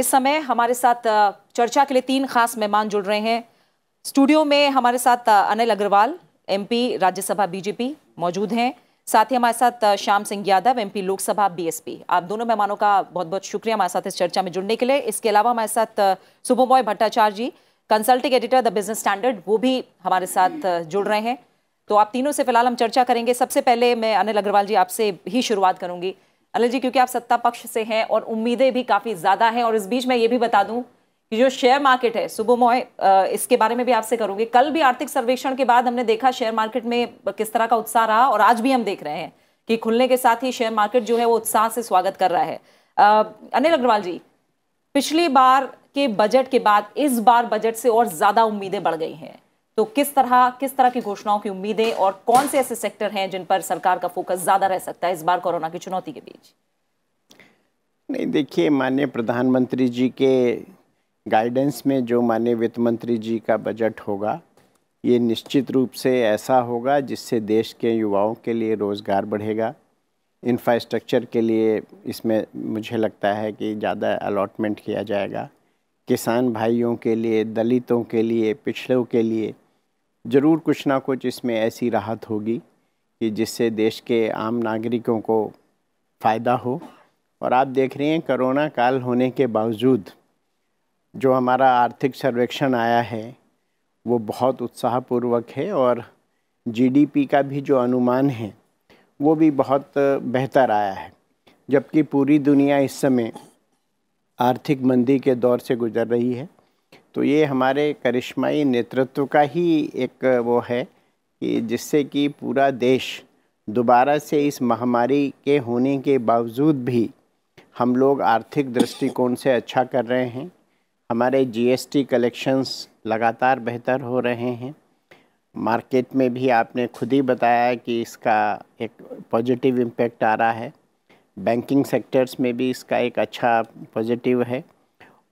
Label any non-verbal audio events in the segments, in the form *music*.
इस समय हमारे साथ चर्चा के लिए तीन खास मेहमान जुड़ रहे हैं स्टूडियो में हमारे साथ अनिल अग्रवाल एमपी राज्यसभा बीजेपी मौजूद हैं साथ ही हमारे साथ श्याम सिंह यादव एमपी लोकसभा बीएसपी आप दोनों मेहमानों का बहुत बहुत शुक्रिया हमारे साथ इस चर्चा में जुड़ने के लिए इसके अलावा हमारे साथ Shubhoy Bhattacharya ji consulting editor the Business Standard वो भी हमारे साथ जुड़ रहे हैं तो आप तीनों से फिलहाल हम चर्चा करेंगे सबसे पहले मैं अनिल अग्रवाल जी आपसे ही शुरुआत करूंगी अनिल जी क्योंकि आप सत्ता पक्ष से हैं और उम्मीदें भी काफ़ी ज़्यादा हैं और इस बीच मैं ये भी बता दूं कि जो शेयर मार्केट है सुबह मोय इसके बारे में भी आपसे करूंगी कल भी आर्थिक सर्वेक्षण के बाद हमने देखा शेयर मार्केट में किस तरह का उत्साह रहा और आज भी हम देख रहे हैं कि खुलने के साथ ही शेयर मार्केट जो है वो उत्साह से स्वागत कर रहा है अनिल अग्रवाल जी पिछली बार के बजट के बाद इस बार बजट से और ज़्यादा उम्मीदें बढ़ गई हैं तो किस तरह किस तरह की घोषणाओं की उम्मीदें और कौन से ऐसे सेक्टर हैं जिन पर सरकार का फोकस ज़्यादा रह सकता है इस बार कोरोना की चुनौती के बीच नहीं देखिए माननीय प्रधानमंत्री जी के गाइडेंस में जो माननीय वित्त मंत्री जी का बजट होगा ये निश्चित रूप से ऐसा होगा जिससे देश के युवाओं के लिए रोज़गार बढ़ेगा इंफ्रास्ट्रक्चर के लिए इसमें मुझे लगता है कि ज़्यादा अलॉटमेंट किया जाएगा किसान भाइयों के लिए दलितों के लिए पिछड़ों के लिए ज़रूर कुछ ना कुछ इसमें ऐसी राहत होगी कि जिससे देश के आम नागरिकों को फ़ायदा हो और आप देख रहे हैं कोरोना काल होने के बावजूद जो हमारा आर्थिक सर्वेक्षण आया है वो बहुत उत्साहपूर्वक है और जीडीपी का भी जो अनुमान है वो भी बहुत बेहतर आया है जबकि पूरी दुनिया इस समय आर्थिक मंदी के दौर से गुजर रही है तो ये हमारे करिश्माई नेतृत्व का ही एक वो है कि जिससे कि पूरा देश दोबारा से इस महामारी के होने के बावजूद भी हम लोग आर्थिक दृष्टिकोण से अच्छा कर रहे हैं हमारे जीएसटी कलेक्शंस लगातार बेहतर हो रहे हैं मार्केट में भी आपने खुद ही बताया कि इसका एक पॉजिटिव इम्पेक्ट आ रहा है बैंकिंग सेक्टर्स में भी इसका एक अच्छा पॉजिटिव है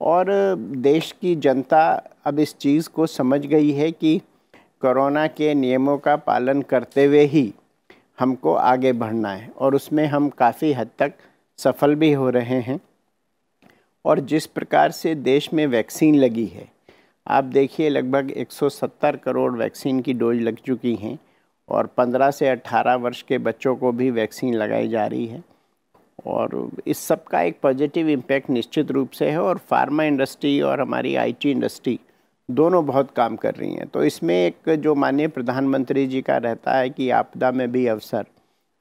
और देश की जनता अब इस चीज़ को समझ गई है कि कोरोना के नियमों का पालन करते हुए ही हमको आगे बढ़ना है और उसमें हम काफ़ी हद तक सफल भी हो रहे हैं और जिस प्रकार से देश में वैक्सीन लगी है आप देखिए लगभग 170 करोड़ वैक्सीन की डोज लग चुकी हैं और 15 से 18 वर्ष के बच्चों को भी वैक्सीन लगाई जा रही है और इस सब का एक पॉजिटिव इम्पैक्ट निश्चित रूप से है और फार्मा इंडस्ट्री और हमारी आईटी इंडस्ट्री दोनों बहुत काम कर रही हैं तो इसमें एक जो माननीय प्रधानमंत्री जी का रहता है कि आपदा में भी अवसर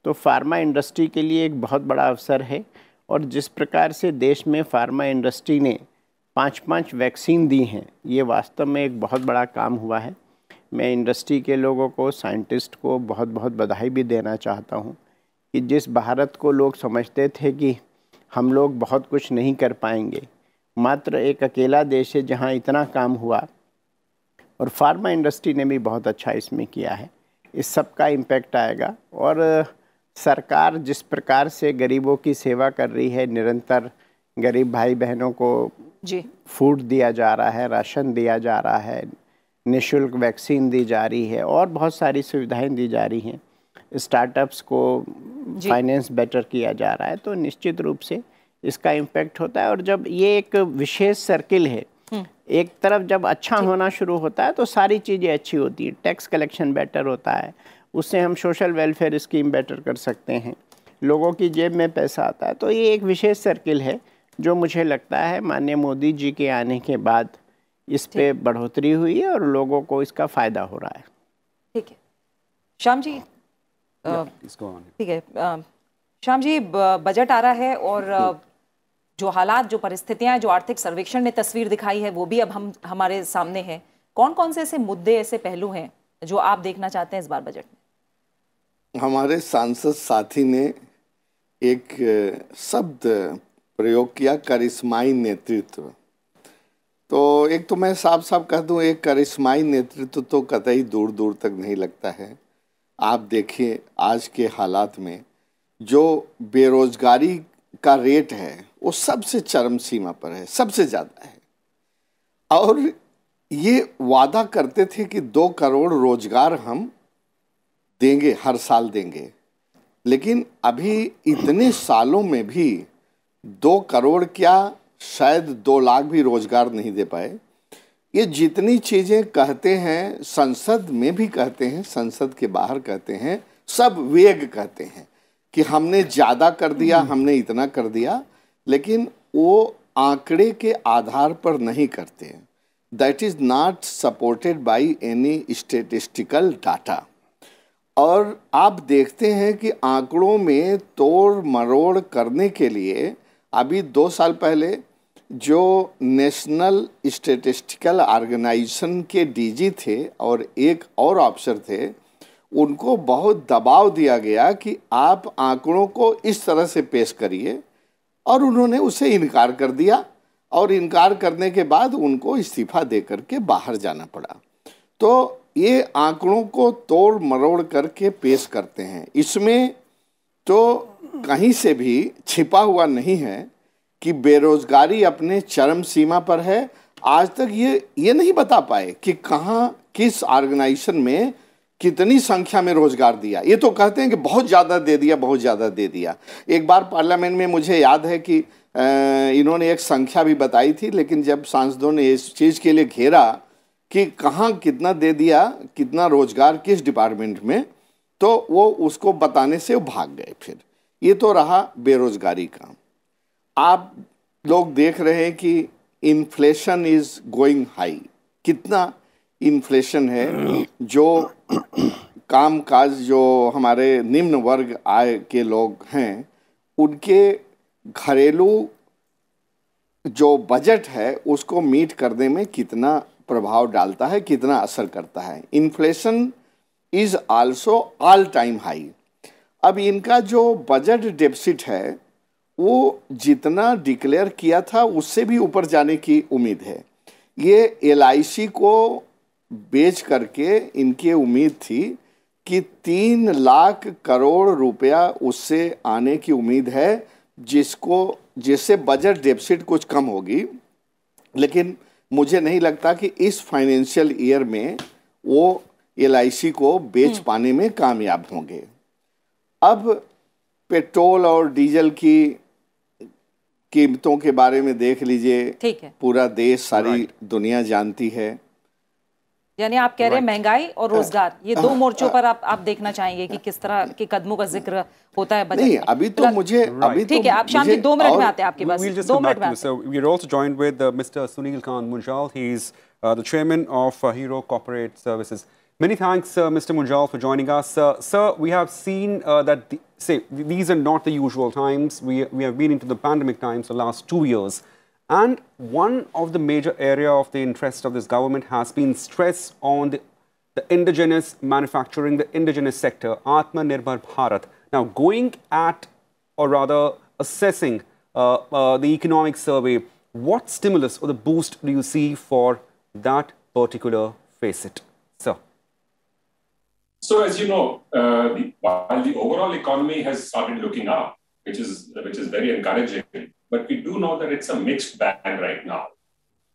तो फार्मा इंडस्ट्री के लिए एक बहुत बड़ा अवसर है और जिस प्रकार से देश में फार्मा इंडस्ट्री ने पाँच पाँच वैक्सीन दी हैं ये वास्तव में एक बहुत बड़ा काम हुआ है मैं इंडस्ट्री के लोगों को साइंटिस्ट को बहुत बहुत बधाई भी देना चाहता हूँ कि जिस भारत को लोग समझते थे कि हम लोग बहुत कुछ नहीं कर पाएंगे मात्र एक अकेला देश है जहाँ इतना काम हुआ और फार्मा इंडस्ट्री ने भी बहुत अच्छा इसमें किया है इस सब का इम्पैक्ट आएगा और सरकार जिस प्रकार से गरीबों की सेवा कर रही है निरंतर गरीब भाई बहनों को जी फूड दिया जा रहा है राशन दिया जा रहा है निशुल्क वैक्सीन दी जा रही है और बहुत सारी सुविधाएं दी जा रही हैं स्टार्टअप्स को फाइनेंस बेटर किया जा रहा है तो निश्चित रूप से इसका इम्पैक्ट होता है और जब ये एक विशेष सर्किल है हम्म। एक तरफ जब अच्छा होना शुरू होता है तो सारी चीज़ें अच्छी होती हैं टैक्स कलेक्शन बेटर होता है उससे हम सोशल वेलफेयर स्कीम बेटर कर सकते हैं लोगों की जेब में पैसा आता है तो ये एक विशेष सर्किल है जो मुझे लगता है माननीय मोदी जी के आने के बाद इस पे बढ़ोतरी हुई है और लोगों को इसका फ़ायदा हो रहा है ठीक है श्याम जी Uh, ठीक है श्याम जी बजट आ रहा है और uh, hmm. जो हालात जो परिस्थितियां जो आर्थिक सर्वेक्षण ने तस्वीर दिखाई है वो भी अब हम हमारे सामने है कौन कौन से ऐसे मुद्दे ऐसे पहलू हैं जो आप देखना चाहते हैं इस बार बजट में हमारे सांसद साथी ने एक uh, शब्द प्रयोग किया करिश्माई नेतृत्व तो एक तो मैं साफ साफ कह दूं एक करिश्माई नेतृत्व तो कतई दूर दूर तक नहीं लगता है आप देखिए आज के हालात में जो बेरोज़गारी का रेट है वो सबसे चरम सीमा पर है सबसे ज़्यादा है और ये वादा करते थे कि दो करोड़ रोज़गार हम देंगे हर साल देंगे लेकिन अभी इतने सालों में भी दो करोड़ क्या शायद दो लाख भी रोज़गार नहीं दे पाए ये जितनी चीज़ें कहते हैं संसद में भी कहते हैं संसद के बाहर कहते हैं सब वेग कहते हैं कि हमने ज़्यादा कर दिया हम्म। हमने इतना कर दिया लेकिन वो आंकड़े के आधार पर नहीं करते हैं that is not supported by any statistical data और आप देखते हैं कि आंकड़ों में तोड़ मरोड़ करने के लिए अभी दो साल पहले जो नेशनल स्टेटिस्टिकल ऑर्गेनाइजेशन के डीजी थे और एक और ऑफिसर थे उनको बहुत दबाव दिया गया कि आप आंकड़ों को इस तरह से पेश करिए और उन्होंने उसे इनकार कर दिया और इनकार करने के बाद उनको इस्तीफा दे करके बाहर जाना पड़ा तो ये आंकड़ों को तोड़ मरोड़ करके पेश करते हैं इसमें तो कहीं से भी छिपा हुआ नहीं है कि बेरोजगारी अपने चरम सीमा पर है आज तक ये ये नहीं बता पाए कि कहाँ किस ऑर्गेनाइजेशन में कितनी संख्या में रोजगार दिया ये तो कहते हैं कि बहुत ज़्यादा दे दिया बहुत ज़्यादा दे दिया एक बार पार्लियामेंट में मुझे याद है कि इन्होंने एक संख्या भी बताई थी लेकिन जब सांसदों ने इस चीज़ के लिए घेरा कि कहाँ कितना दे दिया कितना रोजगार किस डिपार्टमेंट में तो वो उसको बताने से भाग गए फिर ये तो रहा बेरोजगारी का आप लोग देख रहे हैं कि इन्फ्लेशन इज़ गोइंग हाई कितना इन्फ्लेशन है जो काम काज जो हमारे निम्न वर्ग आय के लोग हैं उनके घरेलू जो बजट है उसको मीट करने में कितना प्रभाव डालता है कितना असर करता है inflation is also all time high अब इनका जो बजट डेफिसिट है वो जितना डिक्लेयर किया था उससे भी ऊपर जाने की उम्मीद है ये एल को बेच करके इनकी उम्मीद थी कि तीन लाख करोड़ रुपया उससे आने की उम्मीद है जिसको जिससे बजट डेफिसिट कुछ कम होगी लेकिन मुझे नहीं लगता कि इस फाइनेंशियल ईयर में वो एल को बेच हम्म। पाने में कामयाब होंगे अब पेट्रोल और डीजल की कीमतों के बारे में देख लीजिए ठीक है पूरा देश सारी दुनिया जानती है यानी आप कह रहे हैं महंगाई और रोजगार ये दो हाँ। मोर्चों पर आप आप देखना चाहेंगे कि किस तरह के कदमों का जिक्र होता है बजट नहीं अभी तो मुझे अभी तो ठीक है आप शाम के दो मिनट में आते हैं आपके पास दो मिनट में so we are also joined with mister Sunil Kant Munjal he is the chairman of Hero corporate services Many thanks, uh, Mr. Munjal, for joining us. Uh, sir, we have seen uh, that the say these are not the usual times. We, we have been into the pandemic times the last two years. And one of the major area of the interest of this government has been stress on the, the indigenous manufacturing, the indigenous sector, Nirbhar Bharat. Now, going at, or rather assessing uh, uh, the economic survey, what stimulus or the boost do you see for that particular facet? So, as you know, uh, the, while the overall economy has started looking up, which is which is very encouraging, but we do know that it's a mixed bag right now.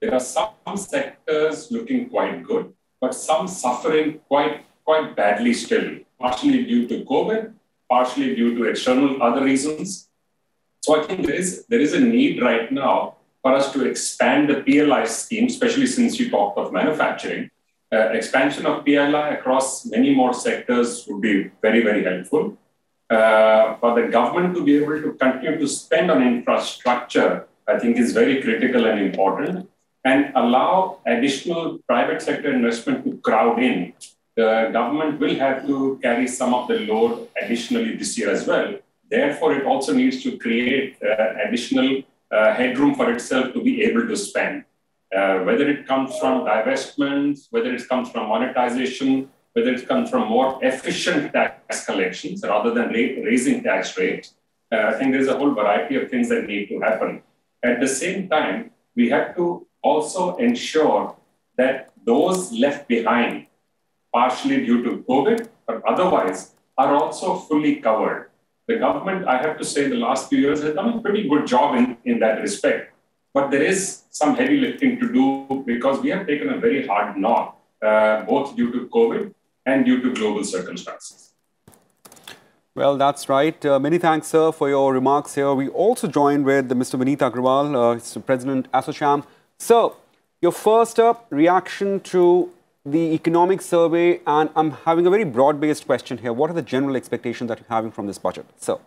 There are some sectors looking quite good, but some suffering quite quite badly still, partially due to COVID, partially due to external other reasons. So I think there is there is a need right now for us to expand the PLI scheme, especially since you talked of manufacturing, uh, expansion of PLI across many more sectors would be very, very helpful. Uh, for the government to be able to continue to spend on infrastructure, I think is very critical and important, and allow additional private sector investment to crowd in. The government will have to carry some of the load additionally this year as well. Therefore, it also needs to create uh, additional uh, headroom for itself to be able to spend. Uh, whether it comes from divestments, whether it comes from monetization, whether it comes from more efficient tax collections rather than raising tax rates. Uh, I think there's a whole variety of things that need to happen. At the same time, we have to also ensure that those left behind, partially due to COVID, but otherwise, are also fully covered. The government, I have to say, the last few years has done a pretty good job in, in that respect but there is some heavy lifting to do because we have taken a very hard knock, uh, both due to COVID and due to global circumstances. Well, that's right. Uh, many thanks, sir, for your remarks here. We also joined with Mr. Vineet Agrawal, uh, President Associam. So, your first up reaction to the economic survey, and I'm having a very broad-based question here. What are the general expectations that you're having from this budget? sir?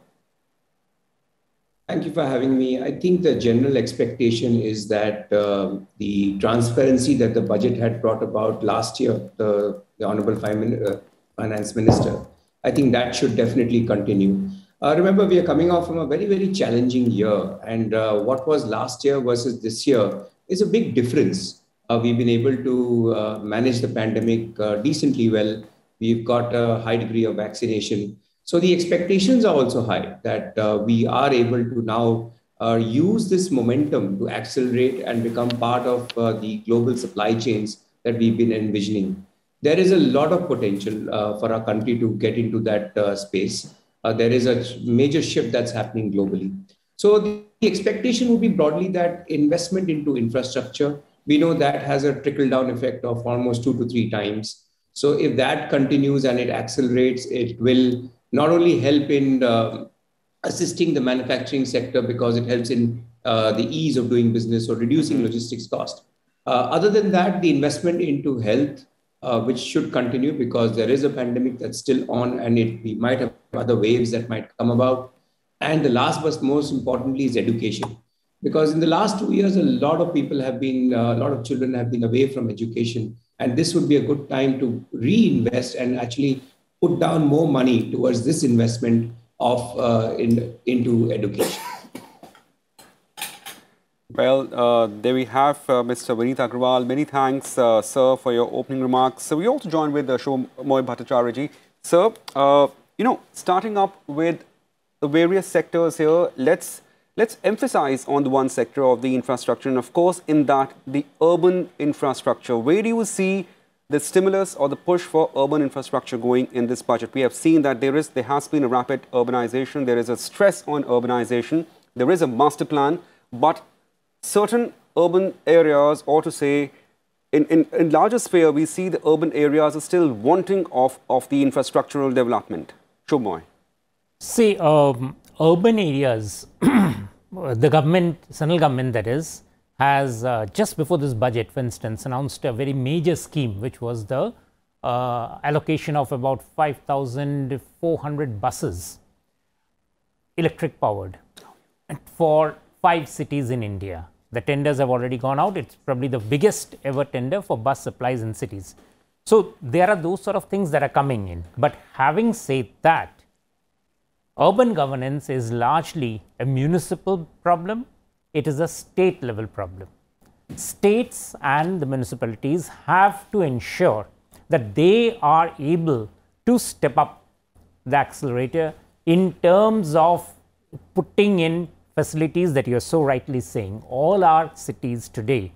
Thank you for having me. I think the general expectation is that um, the transparency that the budget had brought about last year, the, the Honorable uh, Finance Minister, I think that should definitely continue. Uh, remember, we are coming off from a very, very challenging year. And uh, what was last year versus this year is a big difference. Uh, we've been able to uh, manage the pandemic decently well. We've got a high degree of vaccination. So the expectations are also high that uh, we are able to now uh, use this momentum to accelerate and become part of uh, the global supply chains that we've been envisioning. There is a lot of potential uh, for our country to get into that uh, space. Uh, there is a major shift that's happening globally. So the expectation would be broadly that investment into infrastructure, we know that has a trickle down effect of almost two to three times. So if that continues and it accelerates, it will not only help in uh, assisting the manufacturing sector because it helps in uh, the ease of doing business or reducing mm-hmm. logistics cost. Uh, other than that, the investment into health, uh, which should continue because there is a pandemic that's still on and it, we might have other waves that might come about. And the last but most importantly is education. Because in the last two years, a lot of people have been, uh, a lot of children have been away from education. And this would be a good time to reinvest and actually put down more money towards this investment of uh, in, into education. Well, uh, there we have uh, Mr. Vineet Agrawal. Many thanks, uh, sir, for your opening remarks. So we also joined with uh, Shomoy Bhattacharya Sir, uh, you know, starting up with the various sectors here, let's let's emphasize on the one sector of the infrastructure and of course in that the urban infrastructure. Where do you see the stimulus or the push for urban infrastructure going in this budget. We have seen that there is, there has been a rapid urbanization. There is a stress on urbanization. There is a master plan, but certain urban areas, or to say, in, in, in larger sphere, we see the urban areas are still wanting of, of the infrastructural development. Shubmoy. See, um, urban areas, *coughs* the government, central government that is, has uh, just before this budget, for instance, announced a very major scheme, which was the uh, allocation of about 5,400 buses, electric powered, for five cities in India. The tenders have already gone out. It's probably the biggest ever tender for bus supplies in cities. So there are those sort of things that are coming in. But having said that, urban governance is largely a municipal problem it is a state level problem. States and the municipalities have to ensure that they are able to step up the accelerator in terms of putting in facilities that you are so rightly saying. All our cities today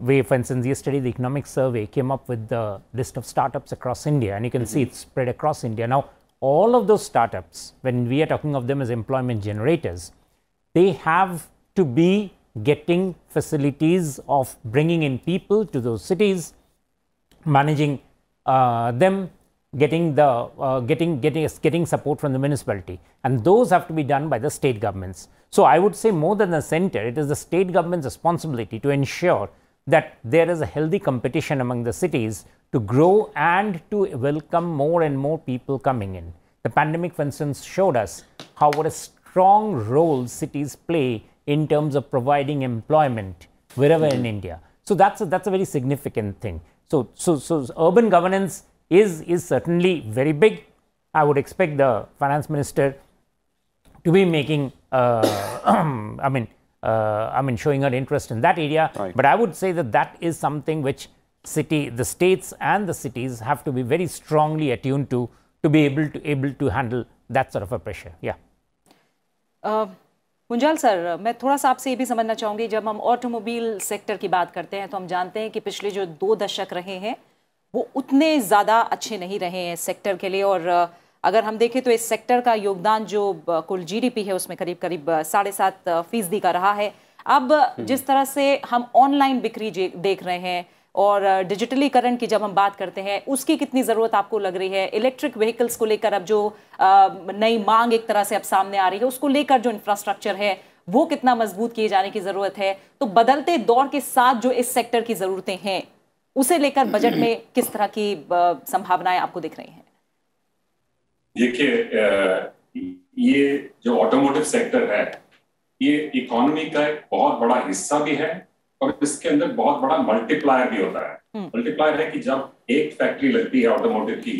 we, for instance, yesterday the economic survey came up with the list of startups across India, and you can mm -hmm. see mm-hmm. it's spread across India. Now, all of those startups, when we are talking of them as employment generators, they have to be getting facilities of bringing in people to those cities, managing uh, them, getting the uh, getting getting getting support from the municipality, and those have to be done by the state governments. So I would say more than the center, it is the state government's responsibility to ensure that there is a healthy competition among the cities to grow and to welcome more and more people coming in. The pandemic, for instance, showed us how what a strong role cities play in terms of providing employment wherever in mm-hmm. India. So that's a, that's a very significant thing. So, so, so urban governance is, is certainly very big. I would expect the finance minister to be making, uh, *coughs* I mean, uh, I mean, showing her interest in that area. Right. But I would say that that is something which city, the states and the cities have to be very strongly attuned to to be able to able to handle that sort of a pressure. Yeah. Munjal sir मैं थोड़ा सा आपसे ये भी समझना चाहूँगी जब हम ऑटोमोबाइल सेक्टर की बात करते हैं तो हम जानते हैं कि पिछले जो दो दशक रहे हैं वो उतने ज़्यादा अच्छे नहीं रहे हैं सेक्टर के लिए और अगर हम देखें तो इस सेक्टर का योगदान जो कुल जीडीपी है उसमें करीब करीब साढ़े सात फीसदी का रहा है अब हम्म। जिस तरह से हम ऑनलाइन बिक्री देख रहे हैं और डिजिटलीकरण की जब हम बात करते हैं उसकी कितनी ज़रूरत आपको लग रही है इलेक्ट्रिक व्हीकल्स को लेकर अब जो नई मांग एक तरह से अब सामने आ रही है उसको लेकर जो इंफ्रास्ट्रक्चर है वो कितना मजबूत किए जाने की ज़रूरत है तो बदलते दौर के साथ जो इस सेक्टर की ज़रूरतें हैं उसे लेकर बजट में किस तरह की संभावनाएं आपको दिख रही हैं देखिए ये जो ऑटोमोटिव सेक्टर है ये इकोनॉमी का एक बहुत बड़ा हिस्सा भी है और इसके अंदर बहुत बड़ा मल्टीप्लायर भी होता है मल्टीप्लायर हम्म। है कि जब एक फैक्ट्री लगती है ऑटोमोटिव की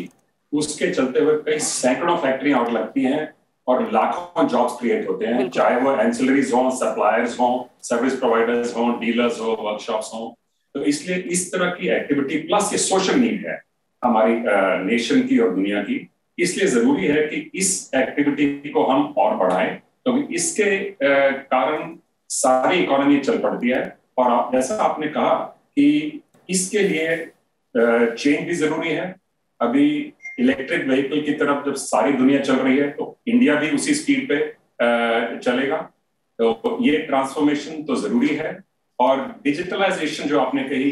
उसके चलते हुए कई सैकड़ों फैक्ट्रिया और लगती हैं और लाखों जॉब्स क्रिएट होते हैं चाहे वो एंसिलरीज हों सप्लायर्स हों सर्विस प्रोवाइडर्स हों डीलर्स हो वर्कशॉप हों तो इसलिए इस तरह की एक्टिविटी प्लस ये सोशल नीड है हमारी नेशन की और दुनिया की इसलिए जरूरी है कि इस एक्टिविटी को हम और बढ़ाएं क्योंकि तो इसके कारण सारी इकोनॉमी चल पड़ती है और जैसा आपने कहा कि इसके लिए चेंज भी जरूरी है अभी इलेक्ट्रिक व्हीकल की तरफ जब सारी दुनिया चल रही है तो इंडिया भी उसी स्पीड पे चलेगा तो ये ट्रांसफॉर्मेशन तो जरूरी है और डिजिटलाइजेशन जो आपने कही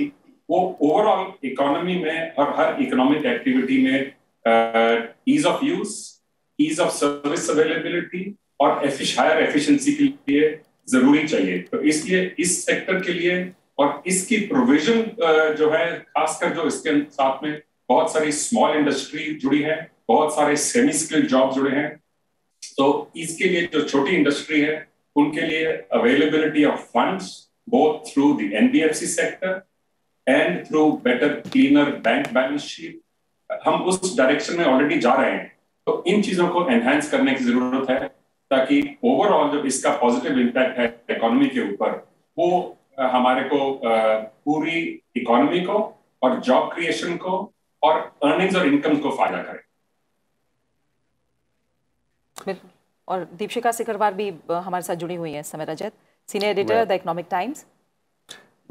वो ओवरऑल इकोनॉमी में और हर इकोनॉमिक एक्टिविटी में ease of use ease of service availability और हायर एफिशिएंसी के लिए जरूरी चाहिए तो इसलिए इस सेक्टर के लिए और इसकी प्रोविजन जो है खासकर जो इसके साथ में बहुत सारी स्मॉल इंडस्ट्री जुड़ी है बहुत सारे सेमी स्किल्ड जॉब जुड़े हैं तो इसके लिए जो छोटी इंडस्ट्री है उनके लिए availability of funds both through the NBFC sector and through better cleaner bank balance sheet हम उस डायरेक्शन में ऑलरेडी जा रहे हैं तो इन चीजों को एनहेंस करने की जरूरत है ताकि ओवरऑल जब इसका पॉजिटिव इम्पैक्ट है इकोनॉमी के ऊपर वो हमारे को पूरी इकोनॉमी को और जॉब क्रिएशन को और अर्निंग्स और इनकम को फायदा करे और दीपशिका सिकरवार भी हमारे साथ जुड़ी हुई हैं समय Rajat senior editor the Economic Times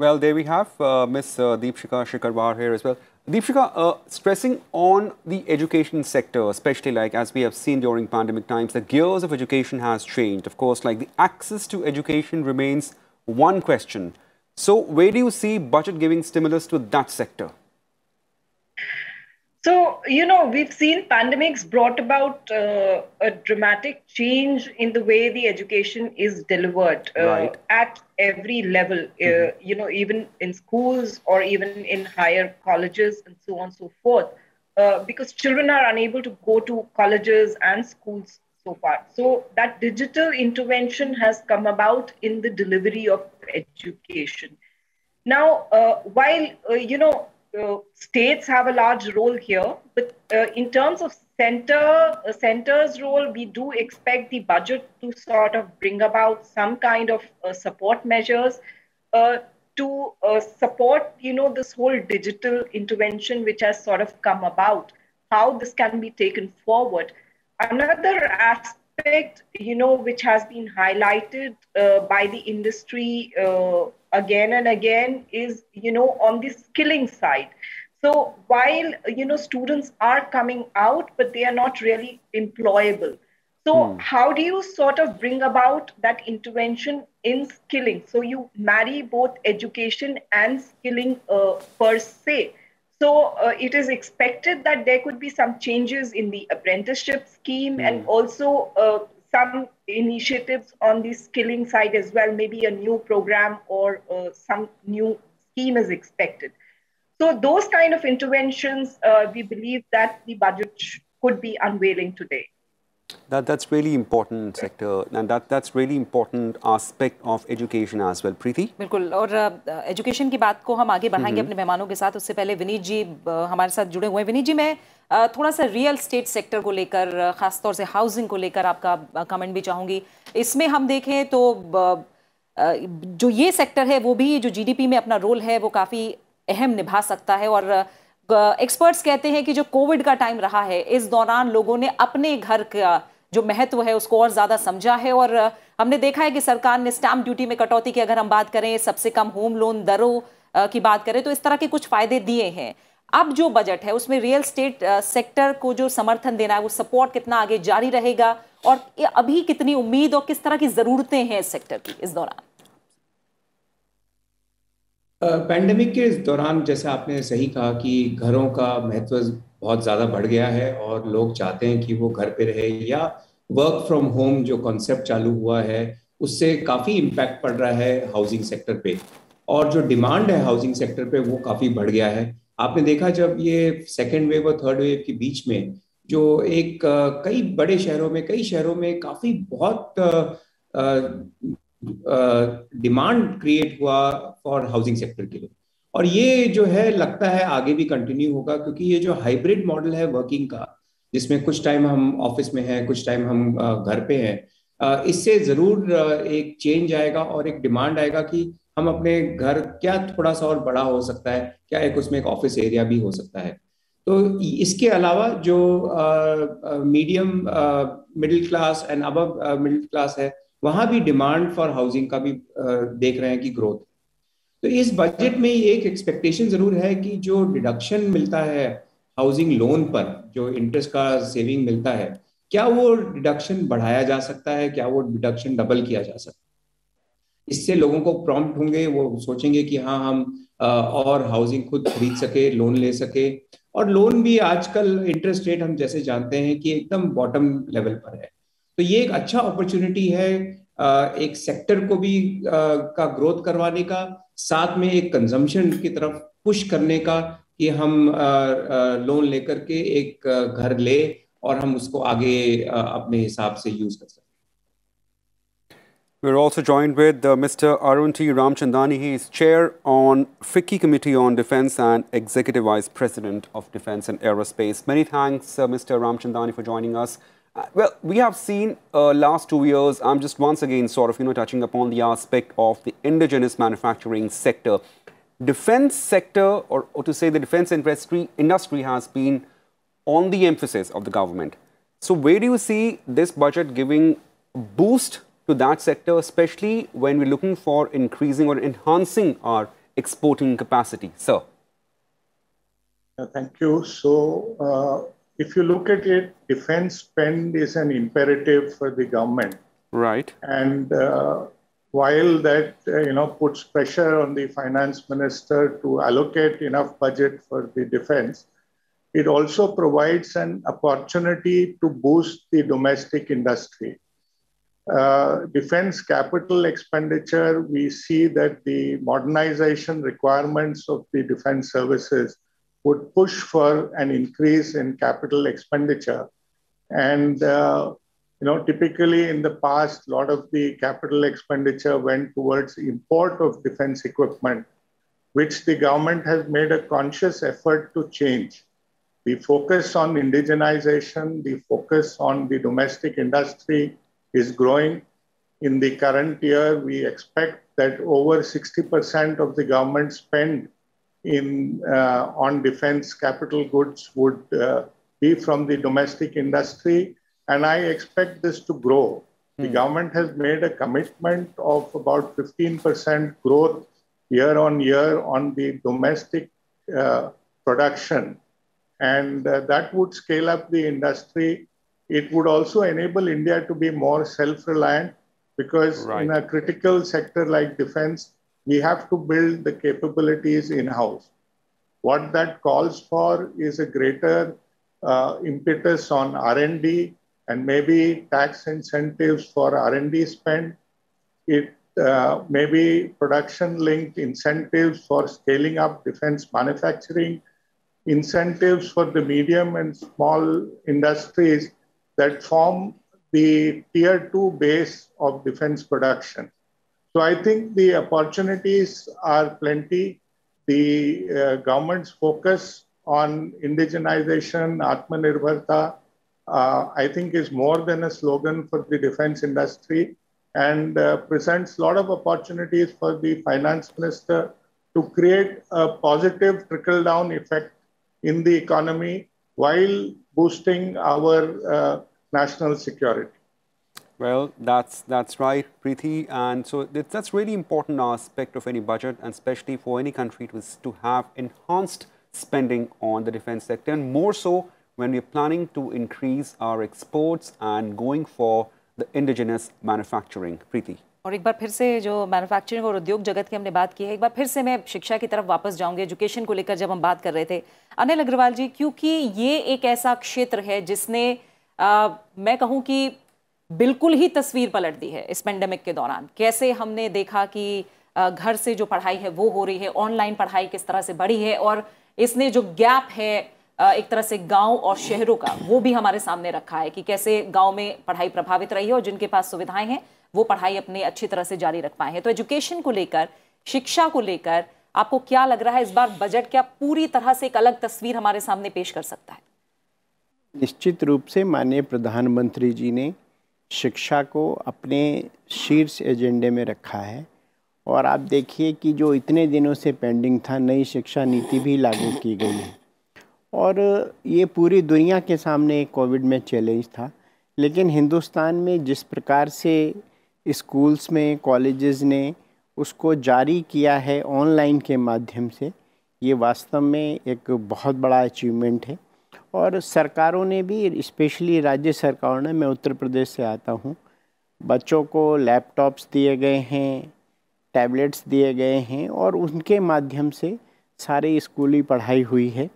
Well, there we have uh, Ms. Uh, Deepshika Shikarwar here as well. Deepshika, uh, stressing on the education sector, especially like as we have seen during pandemic times, the gears of education has changed. Of course, like the access to education remains one question. So where do you see budget giving stimulus to that sector? So, you know, we've seen pandemics brought about uh, a dramatic change in the way the education is delivered uh, right. at every level, uh, mm-hmm. you know, even in schools or even in higher colleges and so on and so forth, uh, because children are unable to go to colleges and schools so far. So, that digital intervention has come about in the delivery of education. Now, uh, while, you know, uh, states have a large role here, but uh, in terms of center uh, center's role, we do expect the budget to sort of bring about some kind of uh, support measures uh, to uh, support, you know, this whole digital intervention which has sort of come about. How this can be taken forward. Another aspect, you know, which has been highlighted by the industry again and again is you know on the skilling side so while you know students are coming out but they are not really employable so hmm. how do you sort of bring about that intervention in skilling so you marry both education and skilling uh, per se so uh, it is expected that there could be some changes in the apprenticeship scheme mm. and hmm. also uh, some initiatives on the skilling side as well, maybe a new program or uh, some new scheme is expected. So those kind of interventions, uh, we believe that the budget could be unveiling today. That, that's really important sector and that, that's really important aspect of education as well. Preeti? बिल्कुल और education uh, की बात को हम आगे बढ़ाएंगे अपने मेहमानों के साथ उससे पहले विनीत जी uh, हमारे साथ जुड़े हुए हैं विनीत जी मैं थोड़ा सा रियल स्टेट सेक्टर को लेकर ख़ासतौर से हाउसिंग को लेकर आपका कमेंट भी चाहूँगी इसमें हम देखें तो जो ये सेक्टर है वो भी जो जीडीपी में अपना रोल है वो काफ़ी अहम निभा सकता है और एक्सपर्ट्स कहते हैं कि जो कोविड का टाइम रहा है इस दौरान लोगों ने अपने घर का जो महत्व है उसको और ज़्यादा समझा है और हमने देखा है कि सरकार ने स्टाम्प ड्यूटी में कटौती की अगर हम बात करें सबसे कम होम लोन दरों की बात करें तो इस तरह के कुछ फायदे दिए हैं अब जो बजट है उसमें रियल स्टेट सेक्टर को जो समर्थन देना है वो सपोर्ट कितना आगे जारी रहेगा और अभी कितनी उम्मीद और किस तरह की जरूरतें हैं इस सेक्टर की इस दौरान पैंडमिक uh, के इस दौरान जैसे आपने सही कहा कि घरों का महत्व बहुत ज़्यादा बढ़ गया है और लोग चाहते हैं कि वो घर पे रहे या वर्क फ्रॉम होम जो कॉन्सेप्ट चालू हुआ है उससे काफ़ी इम्पैक्ट पड़ रहा है हाउसिंग सेक्टर पे और जो डिमांड है हाउसिंग सेक्टर पे वो काफ़ी बढ़ गया है आपने देखा जब ये सेकेंड वेव और थर्ड वेव के बीच में जो एक कई बड़े शहरों में कई शहरों में काफी बहुत डिमांड क्रिएट हुआ फॉर हाउसिंग सेक्टर के लिए और ये जो है लगता है आगे भी कंटिन्यू होगा क्योंकि ये जो हाइब्रिड मॉडल है वर्किंग का जिसमें कुछ टाइम हम ऑफिस में हैं कुछ टाइम हम घर पे हैं इससे जरूर एक चेंज आएगा और एक डिमांड आएगा कि हम अपने घर क्या थोड़ा सा और बड़ा हो सकता है क्या एक उसमें एक ऑफिस एरिया भी हो सकता है तो इसके अलावा जो मीडियम मिडिल क्लास एंड अब मिडिल क्लास है वहां भी डिमांड फॉर हाउसिंग का भी uh, देख रहे हैं कि ग्रोथ तो इस बजट में एक एक्सपेक्टेशन जरूर है कि जो डिडक्शन मिलता है हाउसिंग लोन पर जो इंटरेस्ट का सेविंग मिलता है क्या वो डिडक्शन बढ़ाया जा सकता है क्या वो डिडक्शन डबल किया जा सकता है इससे लोगों को प्रॉम्प्ट होंगे वो सोचेंगे कि हाँ हम और हाउसिंग खुद खरीद सके लोन ले सके और लोन भी आजकल इंटरेस्ट रेट हम जैसे जानते हैं कि एकदम बॉटम लेवल पर है तो ये एक अच्छा अपॉर्चुनिटी है एक सेक्टर को भी का ग्रोथ करवाने का साथ में एक कंजम्पशन की तरफ पुश करने का कि हम लोन लेकर के एक घर ले और हम उसको आगे अपने हिसाब से यूज कर सकते We're also joined with uh, Mr. Arun T. Ramchandani. He is chair on FICCI Committee on Defense and Executive Vice President of Defense and Aerospace. Many thanks, uh, Mr. Ramchandani, for joining us. Uh, well, we have seen uh, last two years, I'm just once again sort of, you know, touching upon the aspect of the indigenous manufacturing sector. Defense sector, or, or to say the defense industry, industry has been on the emphasis of the government. So where do you see this budget giving boost to that sector, especially when we're looking for increasing or enhancing our exporting capacity, sir? Thank you. So, uh, if you look at it, defense spend is an imperative for the government. Right. And uh, while that, uh, you know, puts pressure on the finance minister to allocate enough budget for the defense, it also provides an opportunity to boost the domestic industry. Uh, defense capital expenditure, we see that the modernization requirements of the defense services would push for an increase in capital expenditure. And uh, you know, typically in the past, a lot of the capital expenditure went towards import of defense equipment, which the government has made a conscious effort to change. The focus on indigenization, the focus on the domestic industry, is growing. In the current year, we expect that over 60% of the government spend in, uh, on defense capital goods would uh, be from the domestic industry. And I expect this to grow. The hmm. government has made a commitment of about 15% growth year on year on the domestic uh, production. And uh, that would scale up the industry it would also enable India to be more self reliant because right. in a critical sector like defense, we have to build the capabilities in house. What that calls for is a greater uh, impetus on R&D and maybe tax incentives for R&D spend. It uh, maybe production-linked incentives for scaling up defense manufacturing, incentives for the medium and small industries that form the tier two base of defense production. So I think the opportunities are plenty. The uh, government's focus on indigenization, Atmanirbharta, uh, I think is more than a slogan for the defense industry and uh, presents a lot of opportunities for the finance minister to create a positive trickle down effect in the economy while boosting our uh, national security. Well, that's that's right, Preeti, and so that's really important aspect of any budget, and especially for any country to to have enhanced spending on the defense sector, and more so when we're planning to increase our exports and going for the indigenous manufacturing. Preeti. और एक बार फिर से जो manufacturing और उद्योग जगत की हमने बात की है एक बार फिर से मैं शिक्षा की तरफ वापस जाऊंगी एजुकेशन को लेकर जब हम बात कर रहे थे अनिल अग्रवाल जी क्योंकि ये एक ऐसा क्षेत्र है जिसने आ, मैं कहूँ कि बिल्कुल ही तस्वीर पलट दी है इस पेंडेमिक के दौरान कैसे हमने देखा कि घर से जो पढ़ाई है वो हो रही है ऑनलाइन पढ़ाई किस तरह से बढ़ी है और इसने जो गैप है एक तरह से गांव और शहरों का वो भी हमारे सामने रखा है कि कैसे गांव में पढ़ाई प्रभावित रही है और जिनके पास सुविधाएं हैं वो पढ़ाई अपने अच्छी तरह से जारी रख पाए हैं तो एजुकेशन को लेकर शिक्षा को लेकर आपको क्या लग रहा है इस बार बजट क्या पूरी तरह से एक अलग तस्वीर हमारे सामने पेश कर सकता है निश्चित रूप से माननीय प्रधानमंत्री जी ने शिक्षा को अपने शीर्ष एजेंडे में रखा है और आप देखिए कि जो इतने दिनों से पेंडिंग था नई शिक्षा नीति भी लागू की गई है और ये पूरी दुनिया के सामने कोविड में चैलेंज था लेकिन हिंदुस्तान में जिस प्रकार से स्कूल्स में कॉलेजेस ने उसको जारी किया है ऑनलाइन के माध्यम से ये वास्तव में एक बहुत बड़ा अचीवमेंट है और सरकारों ने भी स्पेशली राज्य सरकारों ने मैं उत्तर प्रदेश से आता हूँ बच्चों को लैपटॉप्स दिए गए हैं टैबलेट्स दिए गए हैं और उनके माध्यम से सारे स्कूली पढ़ाई हुई है